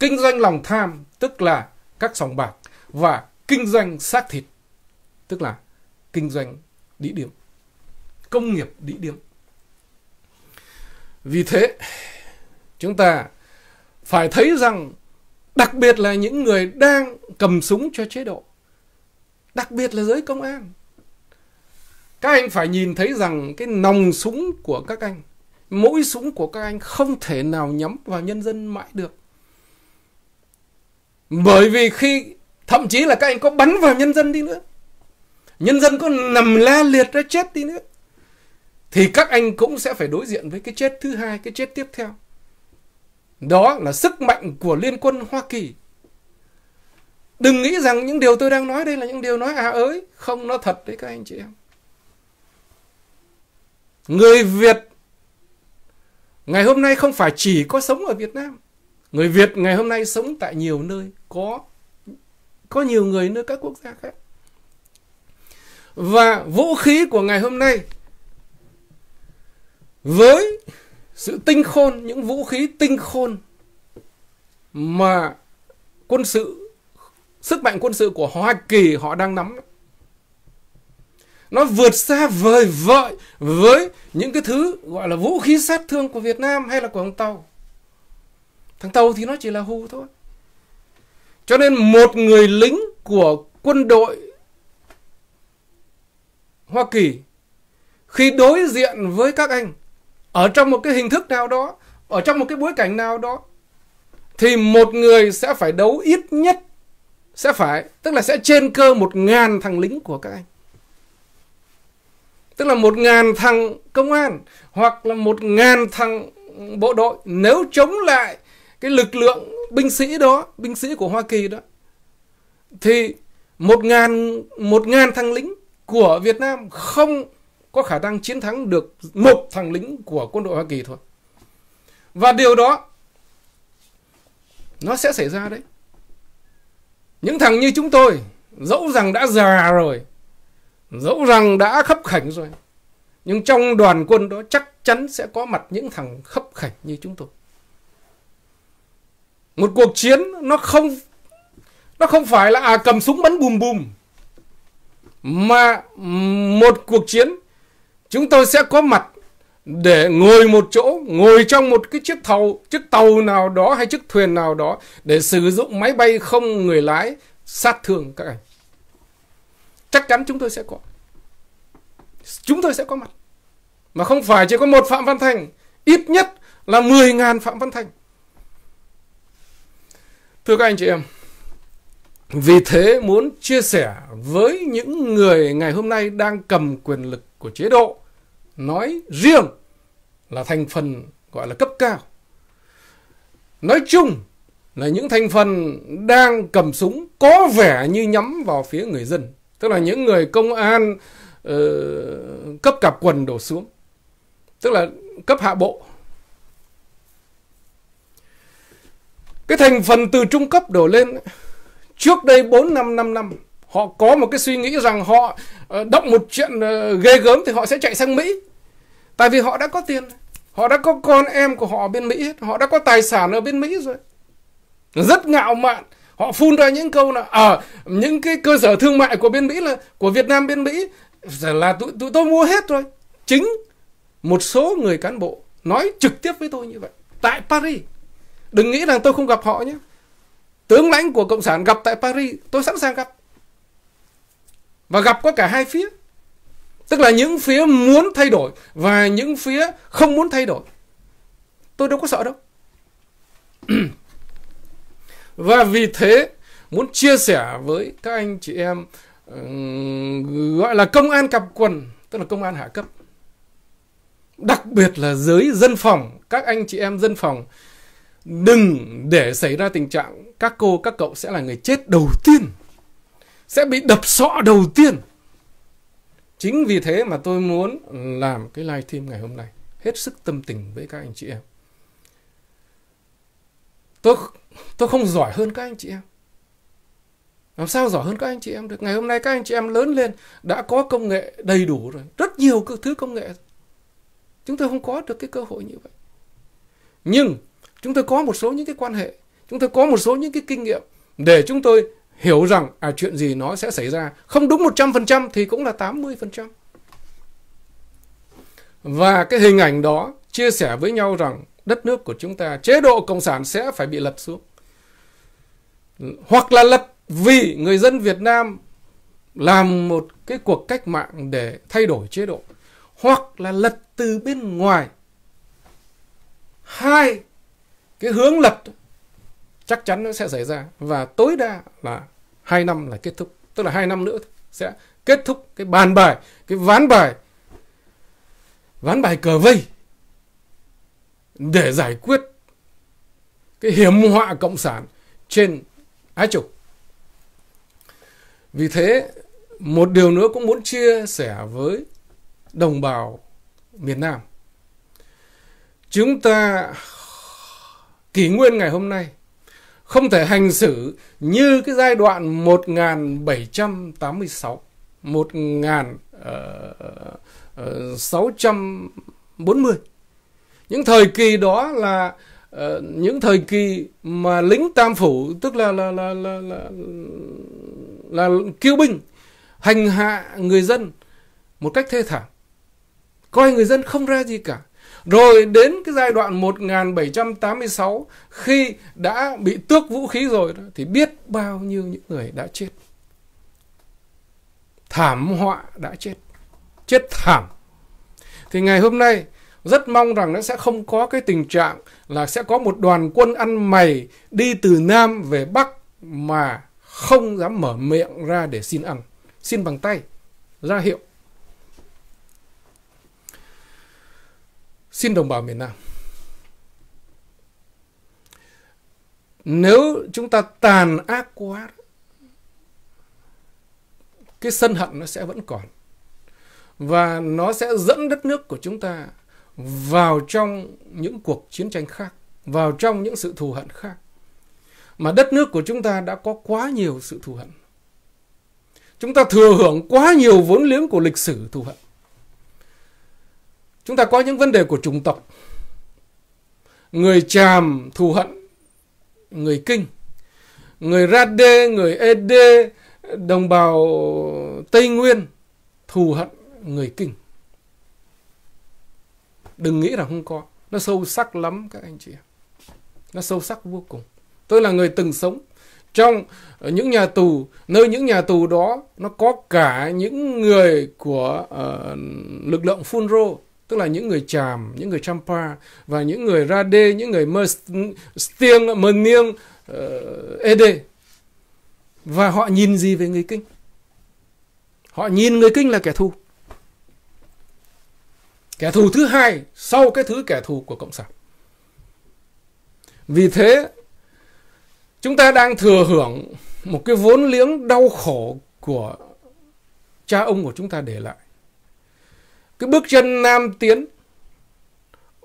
kinh doanh lòng tham tức là các sòng bạc và kinh doanh xác thịt tức là kinh doanh địa điểm công nghiệp địa điểm vì thế, chúng ta phải thấy rằng đặc biệt là những người đang cầm súng cho chế độ, đặc biệt là giới công an. Các anh phải nhìn thấy rằng cái nòng súng của các anh, mỗi súng của các anh không thể nào nhắm vào nhân dân mãi được. Bởi vì khi thậm chí là các anh có bắn vào nhân dân đi nữa, nhân dân có nằm la liệt ra chết đi nữa thì các anh cũng sẽ phải đối diện với cái chết thứ hai, cái chết tiếp theo. Đó là sức mạnh của liên quân Hoa Kỳ. Đừng nghĩ rằng những điều tôi đang nói đây là những điều nói à ới, không nó thật đấy các anh chị em. Người Việt ngày hôm nay không phải chỉ có sống ở Việt Nam. Người Việt ngày hôm nay sống tại nhiều nơi, có có nhiều người nơi các quốc gia khác. Và vũ khí của ngày hôm nay với sự tinh khôn những vũ khí tinh khôn mà quân sự sức mạnh quân sự của Hoa Kỳ họ đang nắm nó vượt xa vời vợi với những cái thứ gọi là vũ khí sát thương của Việt Nam hay là của ông Tàu. Thằng Tàu thì nó chỉ là hù thôi. Cho nên một người lính của quân đội Hoa Kỳ khi đối diện với các anh ở trong một cái hình thức nào đó ở trong một cái bối cảnh nào đó thì một người sẽ phải đấu ít nhất sẽ phải tức là sẽ trên cơ một ngàn thằng lính của các anh tức là một ngàn thằng công an hoặc là một ngàn thằng bộ đội nếu chống lại cái lực lượng binh sĩ đó binh sĩ của Hoa Kỳ đó thì một ngàn một ngàn thằng lính của Việt Nam không có khả năng chiến thắng được một thằng lính của quân đội Hoa Kỳ thôi. Và điều đó nó sẽ xảy ra đấy. Những thằng như chúng tôi dẫu rằng đã già rồi, dẫu rằng đã khấp khảnh rồi, nhưng trong đoàn quân đó chắc chắn sẽ có mặt những thằng khấp khảnh như chúng tôi. Một cuộc chiến nó không nó không phải là à cầm súng bắn bùm bùm mà một cuộc chiến chúng tôi sẽ có mặt để ngồi một chỗ, ngồi trong một cái chiếc tàu, chiếc tàu nào đó hay chiếc thuyền nào đó để sử dụng máy bay không người lái sát thương các anh. Chắc chắn chúng tôi sẽ có. Chúng tôi sẽ có mặt. Mà không phải chỉ có một Phạm Văn Thành, ít nhất là 10.000 Phạm Văn Thành. Thưa các anh chị em, vì thế muốn chia sẻ với những người ngày hôm nay đang cầm quyền lực của chế độ nói riêng là thành phần gọi là cấp cao. Nói chung là những thành phần đang cầm súng có vẻ như nhắm vào phía người dân, tức là những người công an uh, cấp cặp quần đổ xuống, tức là cấp hạ bộ. Cái thành phần từ trung cấp đổ lên trước đây 4 năm 5 năm họ có một cái suy nghĩ rằng họ ờ, động một chuyện ờ, ghê gớm thì họ sẽ chạy sang mỹ tại vì họ đã có tiền họ đã có con em của họ ở bên mỹ họ đã có tài sản ở bên mỹ rồi rất ngạo mạn họ phun ra những câu là ở ờ, à, những cái cơ sở thương mại của bên mỹ là của việt nam bên mỹ là tụi, tụi tôi mua hết rồi chính một số người cán bộ nói trực tiếp với tôi như vậy tại paris đừng nghĩ rằng tôi không gặp họ nhé tướng lãnh của cộng sản gặp tại paris tôi sẵn sàng gặp và gặp có cả hai phía tức là những phía muốn thay đổi và những phía không muốn thay đổi tôi đâu có sợ đâu và vì thế muốn chia sẻ với các anh chị em gọi là công an cặp quần tức là công an hạ cấp đặc biệt là giới dân phòng các anh chị em dân phòng đừng để xảy ra tình trạng các cô các cậu sẽ là người chết đầu tiên sẽ bị đập sọ đầu tiên chính vì thế mà tôi muốn làm cái live stream ngày hôm nay hết sức tâm tình với các anh chị em tôi tôi không giỏi hơn các anh chị em làm sao giỏi hơn các anh chị em được ngày hôm nay các anh chị em lớn lên đã có công nghệ đầy đủ rồi rất nhiều các thứ công nghệ chúng tôi không có được cái cơ hội như vậy nhưng chúng tôi có một số những cái quan hệ chúng tôi có một số những cái kinh nghiệm để chúng tôi hiểu rằng à, chuyện gì nó sẽ xảy ra. Không đúng 100% thì cũng là 80%. Và cái hình ảnh đó chia sẻ với nhau rằng đất nước của chúng ta, chế độ Cộng sản sẽ phải bị lật xuống. Hoặc là lật vì người dân Việt Nam làm một cái cuộc cách mạng để thay đổi chế độ. Hoặc là lật từ bên ngoài. Hai, cái hướng lật chắc chắn nó sẽ xảy ra và tối đa là hai năm là kết thúc tức là hai năm nữa sẽ kết thúc cái bàn bài cái ván bài ván bài cờ vây để giải quyết cái hiểm họa cộng sản trên ái trục vì thế một điều nữa cũng muốn chia sẻ với đồng bào miền Nam chúng ta kỷ nguyên ngày hôm nay không thể hành xử như cái giai đoạn 1786 1640 ờ, ờ, những thời kỳ đó là uh, những thời kỳ mà lính tam phủ tức là là là là là, là, là kiêu binh hành hạ người dân một cách thê thảm coi người dân không ra gì cả rồi đến cái giai đoạn 1786 khi đã bị tước vũ khí rồi đó, thì biết bao nhiêu những người đã chết. Thảm họa đã chết. Chết thảm. Thì ngày hôm nay rất mong rằng nó sẽ không có cái tình trạng là sẽ có một đoàn quân ăn mày đi từ Nam về Bắc mà không dám mở miệng ra để xin ăn. Xin bằng tay, ra hiệu. xin đồng bào miền Nam. Nếu chúng ta tàn ác quá, cái sân hận nó sẽ vẫn còn. Và nó sẽ dẫn đất nước của chúng ta vào trong những cuộc chiến tranh khác, vào trong những sự thù hận khác. Mà đất nước của chúng ta đã có quá nhiều sự thù hận. Chúng ta thừa hưởng quá nhiều vốn liếng của lịch sử thù hận chúng ta có những vấn đề của chủng tộc người tràm thù hận người kinh người ra radê người ed đồng bào tây nguyên thù hận người kinh đừng nghĩ là không có nó sâu sắc lắm các anh chị nó sâu sắc vô cùng tôi là người từng sống trong những nhà tù nơi những nhà tù đó nó có cả những người của uh, lực lượng phun rô tức là những người Chàm, những người Champa và những người ra đê, những người Mơ Stiêng, Mơ Niêng, uh, ờ, Ede. Và họ nhìn gì về người Kinh? Họ nhìn người Kinh là kẻ thù. Kẻ thù thứ hai sau cái thứ kẻ thù của Cộng sản. Vì thế, chúng ta đang thừa hưởng một cái vốn liếng đau khổ của cha ông của chúng ta để lại cái bước chân Nam Tiến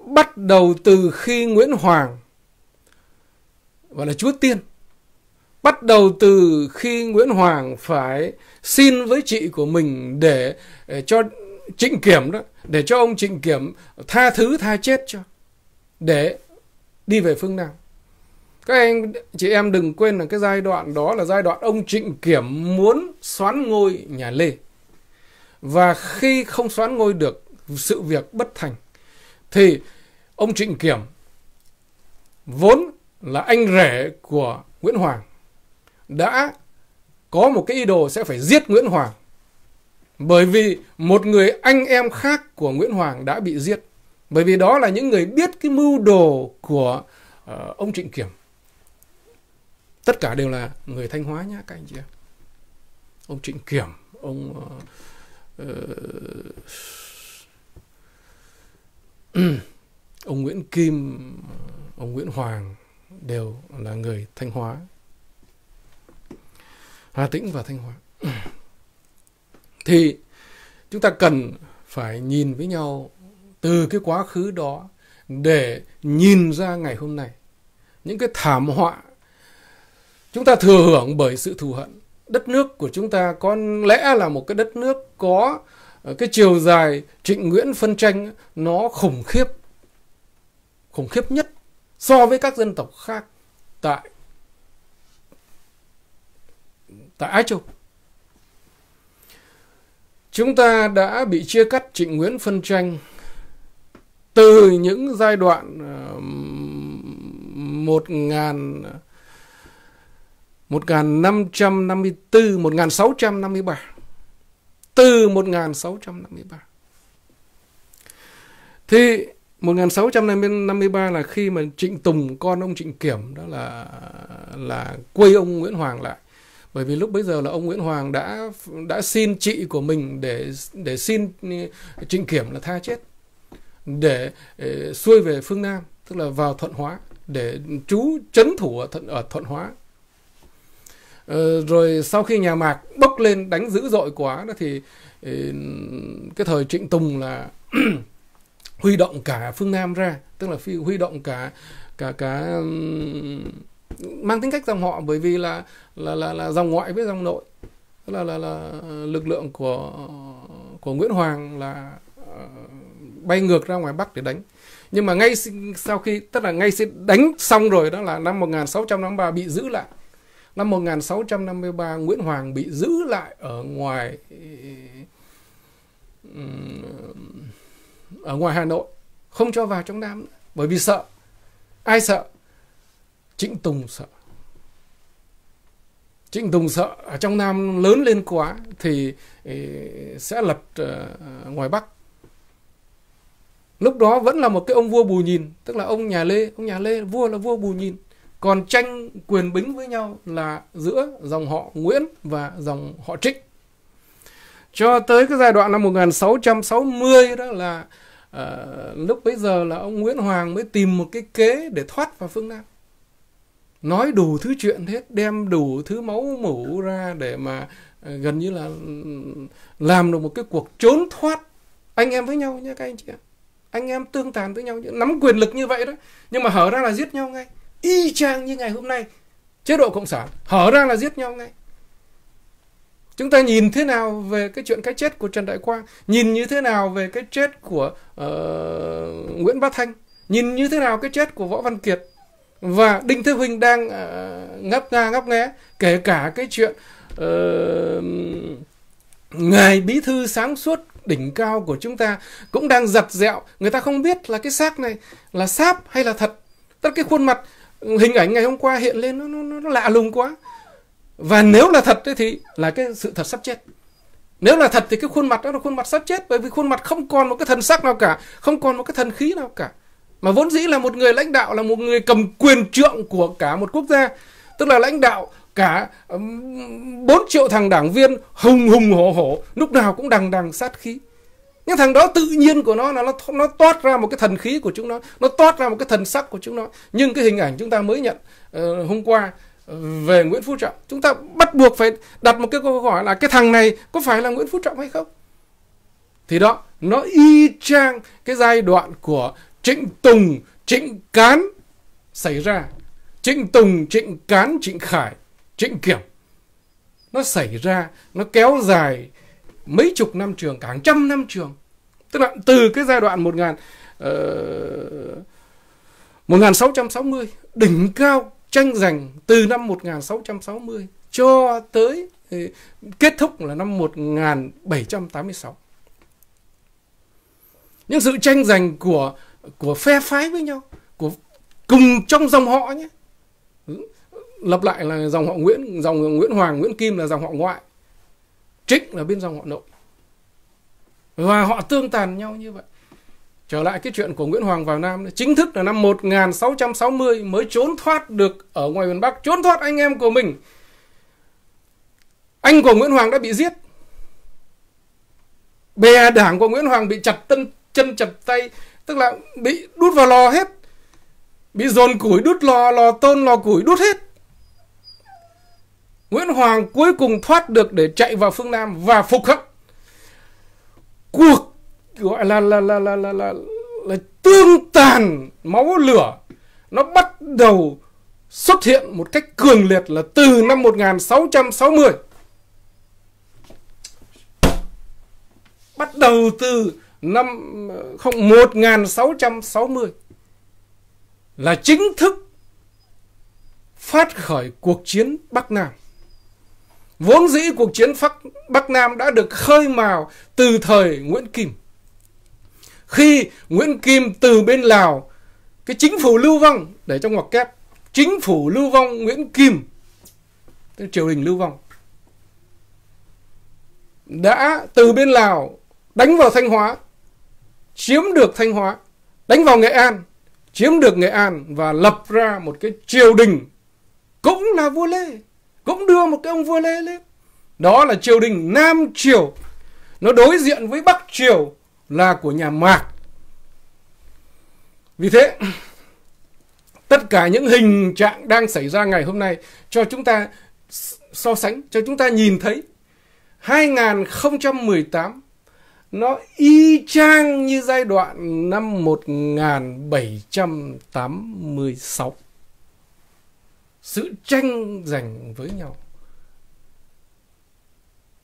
bắt đầu từ khi Nguyễn Hoàng gọi là chúa tiên bắt đầu từ khi Nguyễn Hoàng phải xin với chị của mình để, để ờ, cho Trịnh Kiểm đó để cho ông Trịnh Kiểm tha thứ tha chết cho để đi về phương Nam các anh chị em đừng quên là cái giai đoạn đó là giai đoạn ông Trịnh Kiểm muốn xoán ngôi nhà Lê và khi không xoán ngôi được sự việc bất thành thì ông Trịnh Kiểm vốn là anh rể của Nguyễn Hoàng đã có một cái ý đồ sẽ phải giết Nguyễn Hoàng bởi vì một người anh em khác của Nguyễn Hoàng đã bị giết bởi vì đó là những người biết cái mưu đồ của uh, ông Trịnh Kiểm tất cả đều là người Thanh Hóa nhá các anh chị em ông Trịnh Kiểm ông uh, Ờ, ông Nguyễn Kim, ông Nguyễn Hoàng đều là người Thanh Hóa, Hà Tĩnh và Thanh Hóa. Thì chúng ta cần phải nhìn với nhau từ cái quá khứ đó để nhìn ra ngày hôm nay những cái thảm họa chúng ta thừa hưởng bởi sự thù hận đất nước của chúng ta có lẽ là một cái đất nước có ờ, cái chiều dài trịnh nguyễn phân tranh nó khủng khiếp khủng khiếp nhất so với các dân tộc khác tại tại Á Châu. Chúng ta đã bị chia cắt trịnh Nguyễn phân tranh từ những giai đoạn ờ, một 1000 1554, 1653. Từ 1653. Thì 1653 là khi mà Trịnh Tùng con ông Trịnh Kiểm đó là là quê ông Nguyễn Hoàng lại. Bởi vì lúc bấy giờ là ông Nguyễn Hoàng đã đã xin chị của mình để để xin ừ, Trịnh Kiểm là tha chết để, ừ, xuôi về phương Nam, tức là vào Thuận Hóa để chú trấn thủ ở Thuận, ở Thuận Hóa Ờ, rồi sau khi nhà mạc bốc lên đánh dữ dội quá đó thì ừ, cái thời trịnh tùng là huy động cả phương nam ra tức là huy động cả cả cả mang tính cách dòng họ bởi vì là là là, là dòng ngoại với dòng nội tức là, là là lực lượng của của nguyễn hoàng là ờ, bay ngược ra ngoài bắc để đánh nhưng mà ngay sau khi tức là ngay sẽ đánh xong rồi đó là năm 1653 bị giữ lại Năm 1653, Nguyễn Hoàng bị giữ lại ở ngoài ở ngoài Hà Nội, không cho vào trong Nam nữa, bởi vì sợ. Ai sợ? Trịnh Tùng sợ. Trịnh Tùng sợ ở trong Nam lớn lên quá thì sẽ lật ờ, ngoài Bắc. Lúc đó vẫn là một cái ông vua Bù Nhìn, tức là ông nhà Lê, ông nhà Lê vua là vua Bù Nhìn còn tranh quyền bính với nhau là giữa dòng họ Nguyễn và dòng họ Trịnh cho tới cái giai đoạn năm 1660 đó là à, lúc bấy giờ là ông Nguyễn Hoàng mới tìm một cái kế để thoát vào phương Nam nói đủ thứ chuyện hết đem đủ thứ máu mủ ra để mà à, gần như là làm được một cái cuộc trốn thoát anh em với nhau nhé các anh chị ạ anh em tương tàn với nhau nắm quyền lực như vậy đó nhưng mà hở ra là giết nhau ngay y chang như ngày hôm nay chế độ cộng sản hở ra là giết nhau ngay chúng ta nhìn thế nào về cái chuyện cái chết của trần đại quang nhìn như thế nào về cái chết của uh, nguyễn bá thanh nhìn như thế nào cái chết của võ văn kiệt và đinh thế huynh đang uh, ngấp nga ngấp nghé kể cả cái chuyện uh, ngài bí thư sáng suốt đỉnh cao của chúng ta cũng đang giật dẹo người ta không biết là cái xác này là sáp hay là thật tất cái khuôn mặt hình ảnh ngày hôm qua hiện lên nó, nó, nó lạ lùng quá và nếu là thật thì là cái sự thật sắp chết nếu là thật thì cái khuôn mặt đó là khuôn mặt sắp chết bởi vì khuôn mặt không còn một cái thần sắc nào cả không còn một cái thần khí nào cả mà vốn dĩ là một người lãnh đạo là một người cầm quyền trượng của cả một quốc gia tức là lãnh đạo cả 4 triệu thằng đảng viên hùng hùng hổ hổ lúc nào cũng đằng đằng sát khí nhưng thằng đó tự nhiên của nó là nó nó toát ra một cái thần khí của chúng nó nó toát ra một cái thần sắc của chúng nó nhưng cái hình ảnh chúng ta mới nhận uh, hôm qua ờ, về Nguyễn Phú Trọng chúng ta bắt buộc phải đặt một cái câu hỏi là cái thằng này có phải là Nguyễn Phú Trọng hay không thì đó nó y chang cái giai đoạn của Trịnh Tùng Trịnh Cán xảy ra Trịnh Tùng Trịnh Cán Trịnh Khải Trịnh Kiểm nó xảy ra nó kéo dài mấy chục năm trường cả hàng trăm năm trường tức là từ cái giai đoạn một nghìn ờ, một nghìn sáu trăm sáu mươi đỉnh cao tranh giành từ năm một nghìn sáu trăm sáu mươi cho tới ờ, kết thúc là năm một ngàn bảy trăm tám mươi sáu những sự tranh giành của của phe phái với nhau của cùng trong dòng họ nhé lập lại là dòng họ Nguyễn dòng Nguyễn Hoàng Nguyễn Kim là dòng họ ngoại trịnh là bên dòng họ nội và họ tương tàn nhau như vậy trở lại cái chuyện của Nguyễn Hoàng vào Nam chính thức là năm 1660 mới trốn thoát được ở ngoài miền Bắc trốn thoát anh em của mình anh của Nguyễn Hoàng đã bị giết bè đảng của Nguyễn Hoàng bị chặt tân chân chặt tay tức là bị đút vào lò hết bị dồn củi đút lò lò tôn lò củi đút hết Nguyễn Hoàng cuối cùng thoát được để chạy vào phương Nam và phục hận. Cuộc gọi là là là là là, là, là tương tàn máu lửa nó bắt đầu xuất hiện một cách cường liệt là từ năm 1660. Bắt đầu từ năm không 1660 là chính thức phát khởi cuộc chiến Bắc Nam. Vốn dĩ cuộc chiến Bắc, Bắc Nam đã được khơi mào từ thời Nguyễn Kim. Khi Nguyễn Kim từ bên Lào, cái chính phủ lưu vong, để trong ngoặc kép, chính phủ lưu vong Nguyễn Kim, tức triều đình lưu vong, đã từ bên Lào đánh vào Thanh Hóa, chiếm được Thanh Hóa, đánh vào Nghệ An, chiếm được Nghệ An và lập ra một cái triều đình cũng là vua Lê cũng đưa một cái ông vua lê lên đó là triều đình nam triều nó đối diện với bắc triều là của nhà mạc vì thế tất cả những hình trạng đang xảy ra ngày hôm nay cho chúng ta so sánh cho chúng ta nhìn thấy 2018 nó y chang như giai đoạn năm 1786 sự tranh giành với nhau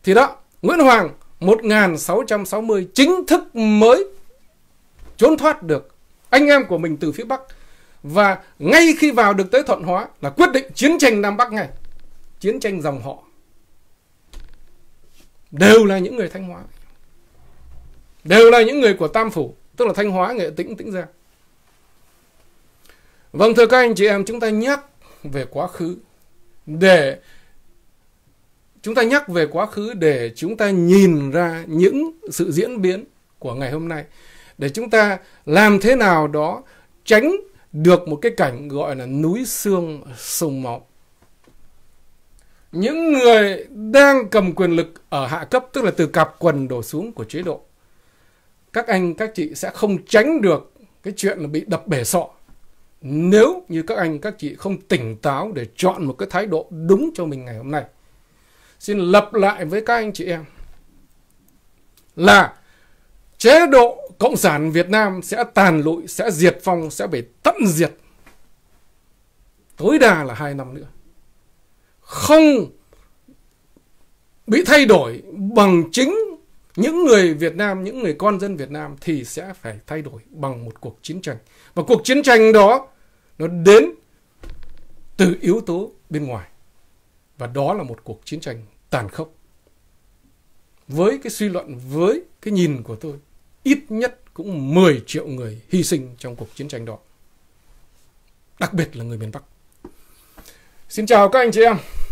thì đó Nguyễn Hoàng 1660 chính thức mới trốn thoát được anh em của mình từ phía Bắc và ngay khi vào được tới Thuận Hóa là quyết định chiến tranh Nam Bắc ngay chiến tranh dòng họ đều là những người Thanh Hóa đều là những người của Tam Phủ tức là Thanh Hóa Nghệ Tĩnh Tĩnh Giang Vâng thưa các anh chị em chúng ta nhắc về quá khứ để chúng ta nhắc về quá khứ để chúng ta nhìn ra những sự diễn biến của ngày hôm nay để chúng ta làm thế nào đó tránh được một cái cảnh gọi là núi xương sông máu những người đang cầm quyền lực ở hạ cấp tức là từ cặp quần đổ xuống của chế độ các anh các chị sẽ không tránh được cái chuyện là bị đập bể sọ nếu như các anh các chị không tỉnh táo để chọn một cái thái độ đúng cho mình ngày hôm nay xin lặp lại với các anh chị em là chế độ cộng sản Việt Nam sẽ tàn lụi sẽ diệt phong sẽ bị tận diệt tối đa là hai năm nữa không bị thay đổi bằng chính những người Việt Nam, những người con dân Việt Nam thì sẽ phải thay đổi bằng một cuộc chiến tranh. Và cuộc chiến tranh đó nó đến từ yếu tố bên ngoài. Và đó là một cuộc chiến tranh tàn khốc. Với cái suy luận, với cái nhìn của tôi, ít nhất cũng 10 triệu người hy sinh trong cuộc chiến tranh đó. Đặc biệt là người miền Bắc. Xin chào các anh chị em.